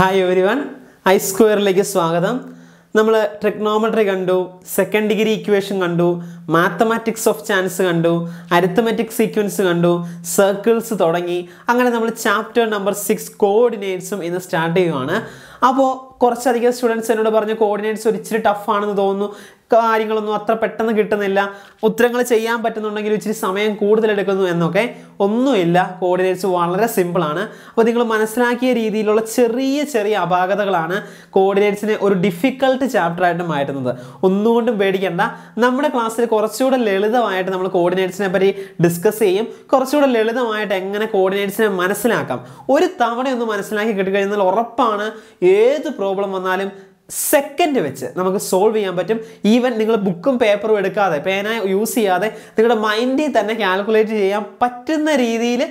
hi everyone I സ്ക്വയറിലേക്ക് സ്വാഗതം നമ്മൾ ട്രിക്നോമെട്രി കണ്ടു സെക്കൻഡ് ഡിഗ്രി ഇക്വേഷൻ കണ്ടു മാത്തമാറ്റിക്സ് ഓഫ് ചാൻസ് കണ്ടു അരിത്തമാറ്റിക് സീക്വൻസ് കണ്ടു സർക്കിൾസ് തുടങ്ങി അങ്ങനെ നമ്മൾ ചാപ്റ്റർ നമ്പർ സിക്സ് കോർഡിനേറ്റ്സും ഇന്ന് സ്റ്റാർട്ട് ചെയ്യുവാണ് അപ്പോൾ കുറച്ചധികം സ്റ്റുഡൻസ് എന്നോട് പറഞ്ഞു കോർഡിനേറ്റ്സ് ഒരു ഇച്ചിരി ടഫാണെന്ന് തോന്നുന്നു കാര്യങ്ങളൊന്നും അത്ര പെട്ടെന്ന് കിട്ടുന്നില്ല ഉത്തരങ്ങൾ ചെയ്യാൻ പറ്റുന്നുണ്ടെങ്കിൽ ഇച്ചിരി സമയം കൂടുതലെടുക്കുന്നു എന്നൊക്കെ ഒന്നുമില്ല കോർഡിനേറ്റ്സ് വളരെ സിമ്പിളാണ് അപ്പോൾ നിങ്ങൾ മനസ്സിലാക്കിയ രീതിയിലുള്ള ചെറിയ ചെറിയ അപാകതകളാണ് കോർഡിനേറ്റ്സിനെ ഒരു ഡിഫിക്കൾട്ട് ചാപ്റ്ററായിട്ട് മാറ്റുന്നത് ഒന്നുകൊണ്ടും പേടിക്കേണ്ട നമ്മുടെ ക്ലാസ്സിൽ കുറച്ചുകൂടെ ലളിതമായിട്ട് നമ്മൾ കോർഡിനേറ്റ്സിനെ പറ്റി ഡിസ്കസ് ചെയ്യും കുറച്ചുകൂടെ ലളിതമായിട്ട് എങ്ങനെ കോർഡിനേറ്റ്സിനെ മനസ്സിലാക്കാം ഒരു തവണ ഒന്ന് മനസ്സിലാക്കി കിട്ടിക്കഴിഞ്ഞാൽ ഉറപ്പാണ് ഏത് പ്രോബ്ലം വന്നാലും സെക്കൻഡ് വെച്ച് നമുക്ക് സോൾവ് ചെയ്യാൻ പറ്റും ഈവൻ നിങ്ങൾ ബുക്കും പേപ്പറും എടുക്കാതെ പേന യൂസ് ചെയ്യാതെ നിങ്ങളുടെ മൈൻഡിൽ തന്നെ കാൽക്കുലേറ്റ് ചെയ്യാൻ പറ്റുന്ന രീതിയിൽ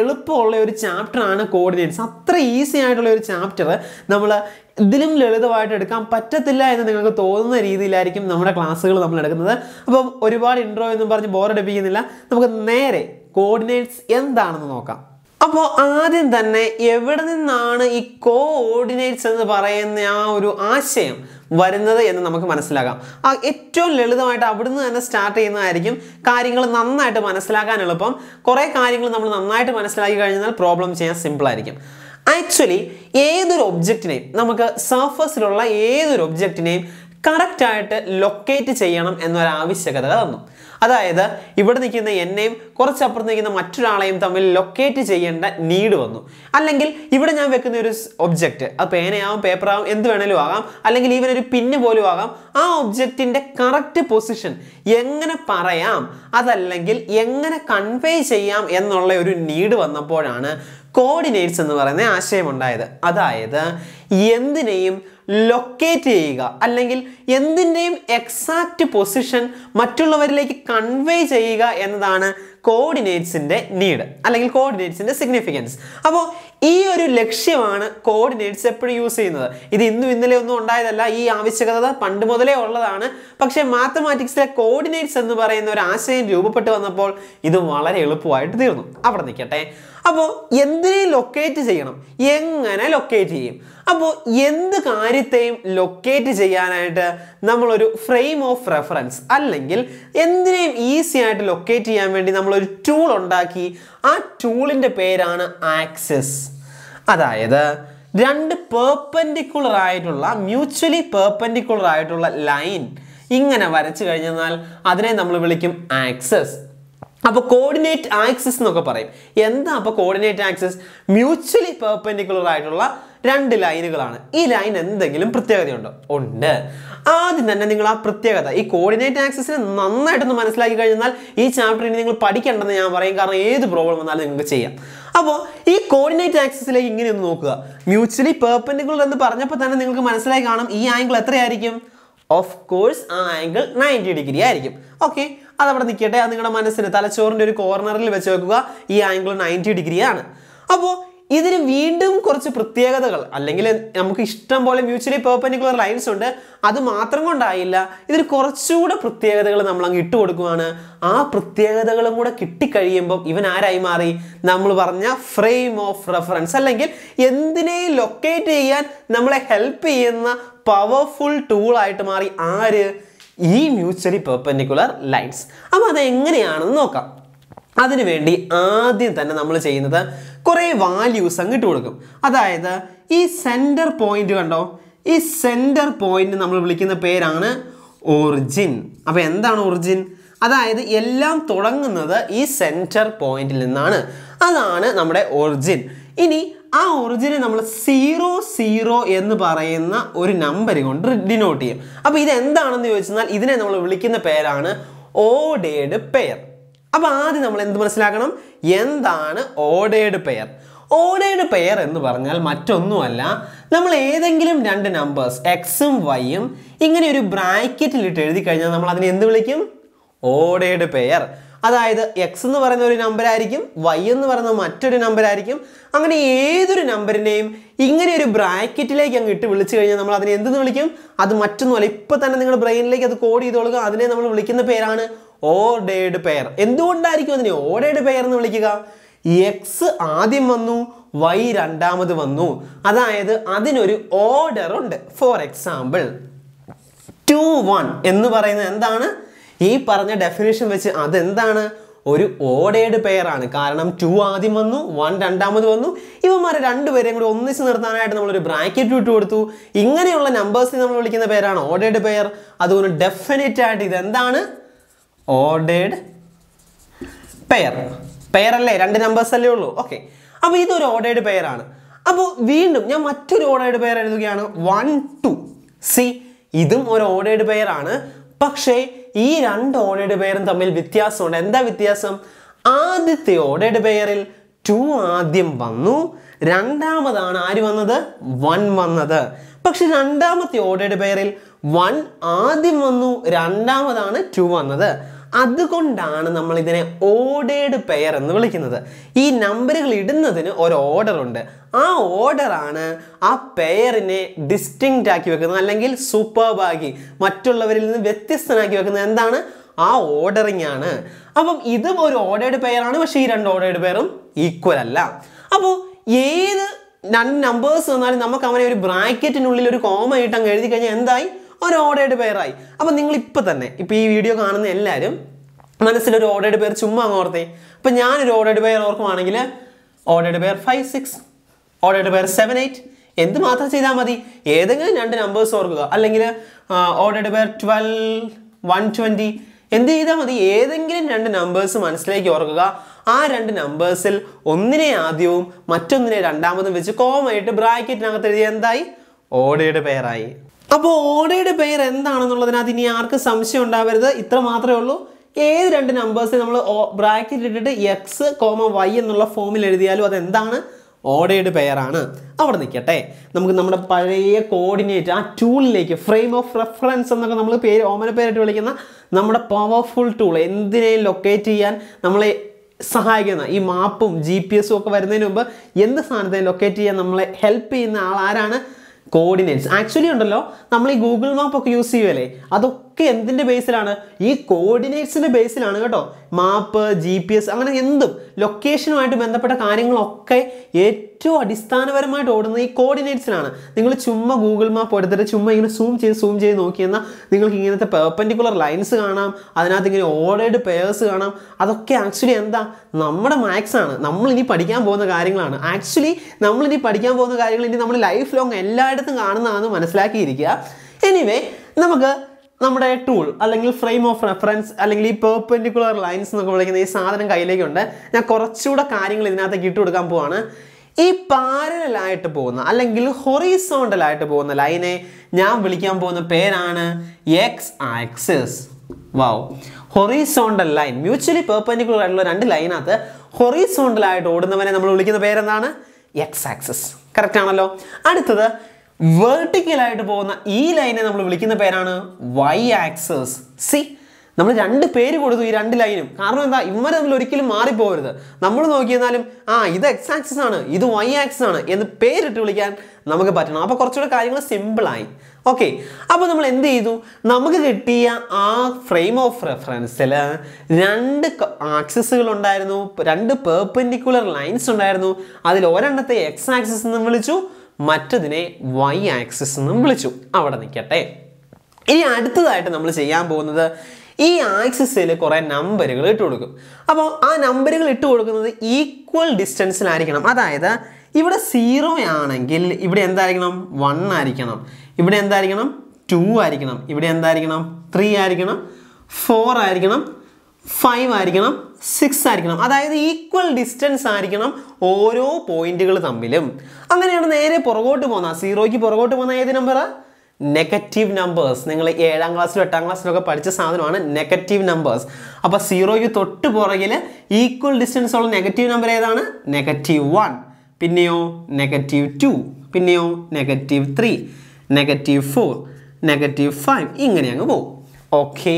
എളുപ്പമുള്ള ഒരു ചാപ്റ്ററാണ് കോർഡിനേറ്റ്സ് അത്ര ഈസി ആയിട്ടുള്ള ഒരു ചാപ്റ്റർ നമ്മൾ ഇതിലും ലളിതമായിട്ട് എടുക്കാൻ പറ്റത്തില്ല എന്ന് നിങ്ങൾക്ക് തോന്നുന്ന രീതിയിലായിരിക്കും നമ്മുടെ ക്ലാസ്സുകൾ നമ്മൾ എടുക്കുന്നത് അപ്പം ഒരുപാട് ഇൻട്രോ എന്നും പറഞ്ഞ് ബോറടിപ്പിക്കുന്നില്ല നമുക്ക് നേരെ കോർഡിനേറ്റ്സ് എന്താണെന്ന് നോക്കാം അപ്പോൾ ആദ്യം തന്നെ എവിടെ നിന്നാണ് ഈ കോഓർഡിനേറ്റ്സ് എന്ന് പറയുന്ന ആ ഒരു ആശയം വരുന്നത് എന്ന് നമുക്ക് മനസ്സിലാക്കാം ആ ഏറ്റവും ലളിതമായിട്ട് അവിടുന്ന് തന്നെ സ്റ്റാർട്ട് ചെയ്യുന്നതായിരിക്കും കാര്യങ്ങൾ നന്നായിട്ട് മനസ്സിലാക്കാൻ എളുപ്പം കുറേ കാര്യങ്ങൾ നമ്മൾ നന്നായിട്ട് മനസ്സിലാക്കി കഴിഞ്ഞാൽ പ്രോബ്ലം ചെയ്യാൻ സിമ്പിളായിരിക്കും ആക്ച്വലി ഏതൊരു ഒബ്ജക്റ്റിനെയും നമുക്ക് സർഫസിലുള്ള ഏതൊരു ഒബ്ജക്റ്റിനെയും കറക്റ്റായിട്ട് ലൊക്കേറ്റ് ചെയ്യണം എന്നൊരാവശ്യകത തന്നു അതായത് ഇവിടെ നിൽക്കുന്ന എന്നെയും കുറച്ചപ്പുറത്ത് നിൽക്കുന്ന മറ്റൊരാളെയും തമ്മിൽ ലൊക്കേറ്റ് ചെയ്യേണ്ട നീട് വന്നു അല്ലെങ്കിൽ ഇവിടെ ഞാൻ വെക്കുന്ന ഒരു ഒബ്ജക്റ്റ് അത് പേനയാവും പേപ്പറാവും എന്ത് വേണേലും ആകാം അല്ലെങ്കിൽ ഈവൻ ഒരു പിന്ന് പോലും ആകാം ആ ഒബ്ജക്റ്റിൻ്റെ കറക്റ്റ് പൊസിഷൻ എങ്ങനെ പറയാം അതല്ലെങ്കിൽ എങ്ങനെ കൺവേ ചെയ്യാം എന്നുള്ള ഒരു നീട് വന്നപ്പോഴാണ് കോർഡിനേറ്റ്സ് എന്ന് പറയുന്ന ആശയമുണ്ടായത് അതായത് എന്തിനേയും ലൊക്കേറ്റ് ചെയ്യുക അല്ലെങ്കിൽ എന്തിൻ്റെയും എക്സാക്റ്റ് പൊസിഷൻ മറ്റുള്ളവരിലേക്ക് കൺവേ ചെയ്യുക എന്നതാണ് കോർഡിനേറ്റ്സിൻ്റെ നീഡ് അല്ലെങ്കിൽ കോർഡിനേറ്റ്സിൻ്റെ സിഗ്നിഫിക്കൻസ് അപ്പോൾ ഈ ഒരു ലക്ഷ്യമാണ് കോർഡിനേറ്റ്സ് എപ്പോഴും യൂസ് ചെയ്യുന്നത് ഇത് ഇന്നും ഇന്നലെ ഒന്നും ഉണ്ടായതല്ല ഈ ആവശ്യകത പണ്ട് മുതലേ ഉള്ളതാണ് പക്ഷേ മാത്തമാറ്റിക്സിലെ കോർഡിനേറ്റ്സ് എന്ന് പറയുന്ന ഒരു ആശയം രൂപപ്പെട്ടു വന്നപ്പോൾ ഇത് വളരെ എളുപ്പമായിട്ട് തീർന്നു അവിടെ നിൽക്കട്ടെ അപ്പോൾ എന്തിനെ ലൊക്കേറ്റ് ചെയ്യണം എങ്ങനെ ലൊക്കേറ്റ് ചെയ്യും അപ്പോൾ എന്ത് കാര്യത്തെയും ലൊക്കേറ്റ് ചെയ്യാനായിട്ട് നമ്മളൊരു ഫ്രെയിം ഓഫ് റെഫറൻസ് അല്ലെങ്കിൽ എന്തിനേയും ഈസി ആയിട്ട് ലൊക്കേറ്റ് ചെയ്യാൻ വേണ്ടി നമ്മളൊരു ടൂൾ ഉണ്ടാക്കി ആ ടൂളിൻ്റെ പേരാണ് ആക്സസ് അതായത് രണ്ട് പേർപ്പൻഡിക്കുലർ ആയിട്ടുള്ള മ്യൂച്വലി പേർപ്പൻഡിക്കുലർ ആയിട്ടുള്ള ലൈൻ ഇങ്ങനെ വരച്ചു കഴിഞ്ഞാൽ അതിനെ നമ്മൾ വിളിക്കും ആക്സസ് അപ്പോൾ കോർഡിനേറ്റ് ആക്സിസ് എന്നൊക്കെ പറയും എന്താ അപ്പോൾ കോർഡിനേറ്റ് ആക്സിസ് മ്യൂച്വലി പെർപെൻഡിക്കുലർ ആയിട്ടുള്ള രണ്ട് ലൈനുകളാണ് ഈ ലൈൻ എന്തെങ്കിലും പ്രത്യേകതയുണ്ടോ ഉണ്ട് ആദ്യം തന്നെ നിങ്ങൾ ആ പ്രത്യേകത ഈ കോർഡിനേറ്റ് ആക്സിസിനെ നന്നായിട്ടൊന്ന് മനസ്സിലാക്കി കഴിഞ്ഞാൽ ഈ ചാപ്റ്റർ ഇനി നിങ്ങൾ പഠിക്കേണ്ടെന്ന് ഞാൻ പറയും കാരണം ഏത് പ്രോബ്ലം വന്നാലും നിങ്ങൾക്ക് ചെയ്യാം അപ്പോൾ ഈ കോർഡിനേറ്റ് ആക്സിസിലേക്ക് ഇങ്ങനെ ഒന്ന് നോക്കുക മ്യൂച്വലി പെർപെൻഡിക്കുലർ എന്ന് പറഞ്ഞപ്പോൾ തന്നെ നിങ്ങൾക്ക് മനസ്സിലായി കാണും ഈ ആംഗിൾ എത്രയായിരിക്കും ഓഫ് കോഴ്സ് ആ ആംഗിൾ നയൻറ്റി ഡിഗ്രി ആയിരിക്കും ഓക്കെ അതവിടെ നിൽക്കട്ടെ അത് നിങ്ങളുടെ മനസ്സിന് തലച്ചോറിൻ്റെ ഒരു കോർണറിൽ വെച്ച് വെക്കുക ഈ ആംഗിൾ നയൻറ്റി ഡിഗ്രിയാണ് അപ്പോൾ ഇതിന് വീണ്ടും കുറച്ച് പ്രത്യേകതകൾ അല്ലെങ്കിൽ നമുക്ക് ഇഷ്ടം പോലെ മ്യൂച്വലി പേർപ്പനിക്കുലർ ലൈൻസ് ഉണ്ട് അത് മാത്രം കൊണ്ടായില്ല ഇതിന് കുറച്ചുകൂടെ പ്രത്യേകതകൾ നമ്മൾ അങ്ങ് ഇട്ട് കൊടുക്കുവാണ് ആ പ്രത്യേകതകളും കൂടെ കിട്ടിക്കഴിയുമ്പം ഇവൻ ആരായി മാറി നമ്മൾ പറഞ്ഞ ഫ്രെയിം ഓഫ് റെഫറൻസ് അല്ലെങ്കിൽ എന്തിനേയും ലൊക്കേറ്റ് ചെയ്യാൻ നമ്മളെ ഹെൽപ്പ് ചെയ്യുന്ന പവർഫുൾ ടൂളായിട്ട് മാറി ആര് ഈ മ്യൂച്വലി പെർപ്പൻഡിക്കുലർ ലൈൻസ് അപ്പോൾ അത് എങ്ങനെയാണെന്ന് നോക്കാം അതിനുവേണ്ടി ആദ്യം തന്നെ നമ്മൾ ചെയ്യുന്നത് കുറേ വാല്യൂസ് അങ്ങ് ഇട്ട് കൊടുക്കും അതായത് ഈ സെൻറ്റർ പോയിന്റ് കണ്ടോ ഈ സെൻറ്റർ പോയിന്റ് നമ്മൾ വിളിക്കുന്ന പേരാണ് ഒറിജിൻ അപ്പോൾ എന്താണ് ഒറിജിൻ അതായത് എല്ലാം തുടങ്ങുന്നത് ഈ സെൻറ്റർ പോയിന്റിൽ നിന്നാണ് അതാണ് നമ്മുടെ ഒറിജിൻ ഇനി ആ ഒറിജിനെ നമ്മൾ സീറോ സീറോ എന്ന് പറയുന്ന ഒരു നമ്പർ കൊണ്ട് ഡിനോട്ട് ചെയ്യും അപ്പോൾ ഇതെന്താണെന്ന് ചോദിച്ചാൽ ഇതിനെ നമ്മൾ വിളിക്കുന്ന പേരാണ് ഓഡേഡ് പെയർ അപ്പോൾ ആദ്യം നമ്മൾ എന്ത് മനസ്സിലാക്കണം എന്താണ് ഓഡേഡ് പെയർ ഓഡേഡ് പെയർ എന്ന് പറഞ്ഞാൽ മറ്റൊന്നുമല്ല നമ്മൾ ഏതെങ്കിലും രണ്ട് നമ്പേഴ്സ് എക്സും വൈയും ഇങ്ങനെ ഒരു ബ്രാക്കറ്റിൽ ഇട്ട് എഴുതി കഴിഞ്ഞാൽ നമ്മൾ അതിനെ എന്ത് വിളിക്കും ഓഡേഡ് പെയർ അതായത് എക്സ് എന്ന് പറയുന്ന ഒരു നമ്പർ ആയിരിക്കും വൈ എന്ന് പറയുന്ന മറ്റൊരു നമ്പർ ആയിരിക്കും അങ്ങനെ ഏതൊരു നമ്പറിനെയും ഇങ്ങനെ ഒരു ബ്രാക്കറ്റിലേക്ക് അങ്ങ് ഇട്ട് വിളിച്ചു കഴിഞ്ഞാൽ നമ്മൾ അതിനെ എന്തെന്ന് വിളിക്കും അത് മറ്റൊന്നുമല്ല ഇപ്പം തന്നെ നിങ്ങൾ ബ്രെയിനിലേക്ക് അത് കോഡ് ചെയ്തോളുക അതിനെ നമ്മൾ വിളിക്കുന്ന പേരാണ് ഓഡേഡ് പെയർ എന്തുകൊണ്ടായിരിക്കും അതിനെ ഓഡേഡ് പെയർ എന്ന് വിളിക്കുക എക്സ് ആദ്യം വന്നു വൈ രണ്ടാമത് വന്നു അതായത് അതിനൊരു ഓർഡർ ഉണ്ട് ഫോർ എക്സാമ്പിൾ ടു വൺ എന്ന് പറയുന്നത് എന്താണ് ഈ പറഞ്ഞ ഡെഫിനേഷൻ വെച്ച് അതെന്താണ് ഒരു ഓടേഡ് പെയറാണ് കാരണം ടു ആദ്യം വന്നു വൺ രണ്ടാമത് വന്നു ഇവന്മാരെ രണ്ടുപേരെയും കൂടി ഒന്നിച്ച് നിർത്താനായിട്ട് നമ്മളൊരു ബ്രാക്കറ്റ് ഇട്ട് കൊടുത്തു ഇങ്ങനെയുള്ള നമ്പേഴ്സിനെ നമ്മൾ വിളിക്കുന്ന പേരാണ് ഓഡേഡ് പെയർ അതുകൊണ്ട് ഡെഫിനറ്റ് ആയിട്ട് ഇതെന്താണ് ഓഡേഡ് പെയർ പെയറല്ലേ രണ്ട് നമ്പേഴ്സ് അല്ലേ ഉള്ളൂ ഓക്കെ അപ്പോൾ ഇതൊരു ഓഡേഡ് പെയറാണ് അപ്പോൾ വീണ്ടും ഞാൻ മറ്റൊരു ഓഡേഡ് പെയർ എഴുതുകയാണ് വൺ ടു സി ഇതും ഒരു ഓഡേഡ് പെയറാണ് പക്ഷേ ഈ രണ്ട് ഓഡേഡ് പേരും തമ്മിൽ വ്യത്യാസമുണ്ട് എന്താ വ്യത്യാസം ആദ്യത്തെ ഓഡേഡ് പേരിൽ ടു ആദ്യം വന്നു രണ്ടാമതാണ് ആര് വന്നത് വൺ വന്നത് പക്ഷെ രണ്ടാമത്തെ ഓഡേഡ് പേരിൽ വൺ ആദ്യം വന്നു രണ്ടാമതാണ് ടു വന്നത് അതുകൊണ്ടാണ് നമ്മൾ ഇതിനെ ഓർഡേഡ് പെയർ എന്ന് വിളിക്കുന്നത് ഈ നമ്പറുകൾ ഇടുന്നതിന് ഒരു ഓർഡർ ഉണ്ട് ആ ഓർഡറാണ് ആ പെയറിനെ ഡിസ്റ്റിങ് ആക്കി വെക്കുന്നത് അല്ലെങ്കിൽ ആക്കി മറ്റുള്ളവരിൽ നിന്ന് വ്യത്യസ്തനാക്കി വെക്കുന്നത് എന്താണ് ആ ഓർഡറിംഗ് ആണ് അപ്പം ഇതും ഒരു ഓർഡേഡ് പെയറാണ് പക്ഷേ ഈ രണ്ട് ഓർഡേഡ് പെയറും ഈക്വൽ അല്ല അപ്പോൾ ഏത് രണ്ട് നമ്പേഴ്സ് വന്നാലും നമുക്ക് അവനെ ഒരു ബ്രാക്കറ്റിനുള്ളിൽ ഒരു കോമ ഇട്ട് അങ്ങ് എഴുതി കഴിഞ്ഞാൽ എന്തായി ഒരു ഓടയുടെ പേരായി അപ്പോൾ നിങ്ങൾ ഇപ്പൊ തന്നെ ഇപ്പൊ ഈ വീഡിയോ കാണുന്ന എല്ലാവരും മനസ്സിലൊരു ഓടയുടെ പേര് ചുമ്മാ അങ്ങ് ഓർത്തേ അപ്പൊ ഞാനൊരു ഓടയുടെ പേര് ഓർക്കുവാണെങ്കിൽ ഓടയുടെ പേർ ഫൈവ് സിക്സ് ഓടയുടെ പേർ സെവൻ എയ്റ്റ് എന്ത് മാത്രം ചെയ്താൽ മതി ഏതെങ്കിലും രണ്ട് നമ്പേഴ്സ് ഓർക്കുക അല്ലെങ്കിൽ ഓടയുടെ പേർ ട്വൽവ് വൺ ട്വൻറ്റി എന്ത് ചെയ്താൽ മതി ഏതെങ്കിലും രണ്ട് നമ്പേഴ്സ് മനസ്സിലേക്ക് ഓർക്കുക ആ രണ്ട് നമ്പേഴ്സിൽ ഒന്നിനെ ആദ്യവും മറ്റൊന്നിനെ രണ്ടാമതും വെച്ച് കോമായിട്ട് ബ്രാക്കറ്റിനകത്ത് എഴുതിയ എന്തായി ഓടയുടെ പേരായി അപ്പോൾ ഓടയുടെ പേര് എന്താണെന്നുള്ളതിനകത്ത് ഇനി ആർക്ക് സംശയം ഉണ്ടാവരുത് ഇത്ര മാത്രമേ ഉള്ളൂ ഏത് രണ്ട് നമ്പേഴ്സ് നമ്മൾ ബ്രാക്കറ്റ് ഇട്ടിട്ട് എക്സ് കോമ വൈ എന്നുള്ള ഫോമിൽ എഴുതിയാലും അതെന്താണ് ഓടയുടെ പേരാണ് അവിടെ നിൽക്കട്ടെ നമുക്ക് നമ്മുടെ പഴയ കോർഡിനേറ്റ് ആ ടൂളിലേക്ക് ഫ്രെയിം ഓഫ് റെഫറൻസ് എന്നൊക്കെ നമ്മൾ പേര് ഓമന പേരായിട്ട് വിളിക്കുന്ന നമ്മുടെ പവർഫുൾ ടൂൾ എന്തിനേയും ലൊക്കേറ്റ് ചെയ്യാൻ നമ്മളെ സഹായിക്കുന്ന ഈ മാപ്പും ജി പി എസും ഒക്കെ വരുന്നതിന് മുമ്പ് എന്ത് സാധനത്തെ ലൊക്കേറ്റ് ചെയ്യാൻ നമ്മളെ ഹെൽപ്പ് ചെയ്യുന്ന ആൾ ആരാണ് കോർഡിനേറ്റ്സ് ആക്ച്വലി ഉണ്ടല്ലോ നമ്മൾ ഈ ഗൂഗിൾ മാപ്പ് ഒക്കെ യൂസ് ചെയ്യുമല്ലേ അതൊക്കെ ഒക്കെ എന്തിൻ്റെ ബേസിലാണ് ഈ കോർഡിനേറ്റ്സിൻ്റെ ബേസിലാണ് കേട്ടോ മാപ്പ് ജി പി എസ് അങ്ങനെ എന്തും ലൊക്കേഷനുമായിട്ട് ബന്ധപ്പെട്ട കാര്യങ്ങളൊക്കെ ഏറ്റവും അടിസ്ഥാനപരമായിട്ട് ഓടുന്നത് ഈ കോർഡിനേറ്റ്സിലാണ് നിങ്ങൾ ചുമ്മാ ഗൂഗിൾ മാപ്പ് എടുത്തിട്ട് ചുമ്മാ ഇങ്ങനെ സൂം ചെയ്ത് സൂം ചെയ്ത് എന്നാൽ നിങ്ങൾക്ക് ഇങ്ങനത്തെ പെർപ്പൻഡിക്കുലർ ലൈൻസ് കാണാം അതിനകത്ത് ഇങ്ങനെ ഓർഡേഡ് പേഴ്സ് കാണാം അതൊക്കെ ആക്ച്വലി എന്താ നമ്മുടെ മാത്സാണ് ആണ് നമ്മളിനി പഠിക്കാൻ പോകുന്ന കാര്യങ്ങളാണ് ആക്ച്വലി നമ്മളിനി പഠിക്കാൻ പോകുന്ന കാര്യങ്ങൾ ഇനി നമ്മൾ ലൈഫ് ലോങ് എല്ലായിടത്തും കാണുന്നതാണെന്ന് മനസ്സിലാക്കിയിരിക്കുക എനിവേ നമുക്ക് നമ്മുടെ ടൂൾ അല്ലെങ്കിൽ ഫ്രെയിം ഓഫ് റെഫറൻസ് അല്ലെങ്കിൽ ഈ പെർപെൻഡിക്കുലർ ലൈൻസ് എന്നൊക്കെ വിളിക്കുന്ന ഈ സാധനം കയ്യിലേക്കുണ്ട് ഞാൻ കുറച്ചുകൂടെ കാര്യങ്ങൾ ഇതിനകത്തേക്ക് ഇട്ട് കൊടുക്കാൻ പോവാണ് ഈ പാരലായിട്ട് പോകുന്ന അല്ലെങ്കിൽ ഹൊറീസോണ്ടലായിട്ട് പോകുന്ന ലൈനെ ഞാൻ വിളിക്കാൻ പോകുന്ന പേരാണ് എക്സ് ആക്സിസ് വാവ് ഹൊറീസോണ്ടൽ ലൈൻ മ്യൂച്വലി പെർപെൻഡിക്കുലർ ആയിട്ടുള്ള രണ്ട് ലൈനകത്ത് ഹൊറീസോണ്ടലായിട്ട് ഓടുന്നവനെ നമ്മൾ വിളിക്കുന്ന പേരെന്താണ് എക്സ് ആക്സിസ് കറക്റ്റ് ആണല്ലോ അടുത്തത് വേർട്ടിക്കലായിട്ട് പോകുന്ന ഈ ലൈനെ നമ്മൾ വിളിക്കുന്ന പേരാണ് വൈ ആക്സസ് സി നമ്മൾ രണ്ട് പേര് കൊടുത്തു ഈ രണ്ട് ലൈനും കാരണം എന്താ ഇവർ തമ്മിൽ ഒരിക്കലും മാറിപ്പോകരുത് നമ്മൾ നോക്കിയെന്നാലും ആ ഇത് എക്സ് ആക്സസ് ആണ് ഇത് വൈ ആക്സസ് ആണ് എന്ന് പേരിട്ട് വിളിക്കാൻ നമുക്ക് പറ്റണം അപ്പോൾ കുറച്ചുകൂടെ കാര്യങ്ങൾ സിമ്പിളായി ഓക്കെ അപ്പോൾ നമ്മൾ എന്ത് ചെയ്തു നമുക്ക് കിട്ടിയ ആ ഫ്രെയിം ഓഫ് റെഫറൻസിൽ രണ്ട് ആക്സസുകൾ ഉണ്ടായിരുന്നു രണ്ട് പെർപെൻഡിക്കുലർ ലൈൻസ് ഉണ്ടായിരുന്നു അതിൽ ഒരെണ്ണത്തെ എക്സ് ആക്സസ് എന്ന് വിളിച്ചു മറ്റതിനെ വൈ ആക്സിസ് എന്നും വിളിച്ചു അവിടെ നിൽക്കട്ടെ ഇനി അടുത്തതായിട്ട് നമ്മൾ ചെയ്യാൻ പോകുന്നത് ഈ ആക്സിസിൽ കുറേ നമ്പറുകൾ ഇട്ട് കൊടുക്കും അപ്പോൾ ആ നമ്പറുകൾ ഇട്ട് കൊടുക്കുന്നത് ഈക്വൽ ഡിസ്റ്റൻസിലായിരിക്കണം അതായത് ഇവിടെ സീറോ ആണെങ്കിൽ ഇവിടെ എന്തായിരിക്കണം വൺ ആയിരിക്കണം ഇവിടെ എന്തായിരിക്കണം ടു ആയിരിക്കണം ഇവിടെ എന്തായിരിക്കണം ത്രീ ആയിരിക്കണം ഫോർ ആയിരിക്കണം ഫൈവ് ആയിരിക്കണം സിക്സ് ആയിരിക്കണം അതായത് ഈക്വൽ ഡിസ്റ്റൻസ് ആയിരിക്കണം ഓരോ പോയിന്റുകൾ തമ്മിലും അങ്ങനെയാണ് നേരെ പുറകോട്ട് പോകുന്നത് സീറോയ്ക്ക് പുറകോട്ട് പോകുന്ന ഏത് നമ്പർ നെഗറ്റീവ് നമ്പേഴ്സ് നിങ്ങൾ ഏഴാം ക്ലാസ്സിലും എട്ടാം ക്ലാസ്സിലൊക്കെ പഠിച്ച സാധനമാണ് നെഗറ്റീവ് നമ്പേഴ്സ് അപ്പോൾ സീറോയ്ക്ക് തൊട്ട് പുറകിൽ ഈക്വൽ ഡിസ്റ്റൻസ് ഉള്ള നെഗറ്റീവ് നമ്പർ ഏതാണ് നെഗറ്റീവ് വൺ പിന്നെയോ നെഗറ്റീവ് ടു പിന്നെയോ negative three negative four negative five ഇങ്ങനെ അങ്ങ് പോകും ഓക്കെ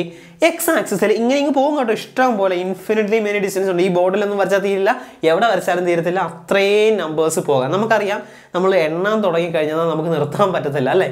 എക്സ് ആക്സിസിൽ ഇങ്ങനെ ഇങ്ങ് പോകും കേട്ടോ ഇഷ്ടം പോലെ ഇൻഫിനിറ്റ്ലി മെനി ഡിസ്റ്റൻസ് ഉണ്ട് ഈ ബോർഡിലൊന്നും വരച്ചാൽ തീരില്ല എവിടെ വരച്ചാലും തീരത്തില്ല അത്രയും നമ്പേഴ്സ് പോകാം നമുക്കറിയാം നമ്മൾ എണ്ണാൻ തുടങ്ങി കഴിഞ്ഞാൽ നമുക്ക് നിർത്താൻ പറ്റത്തില്ല അല്ലേ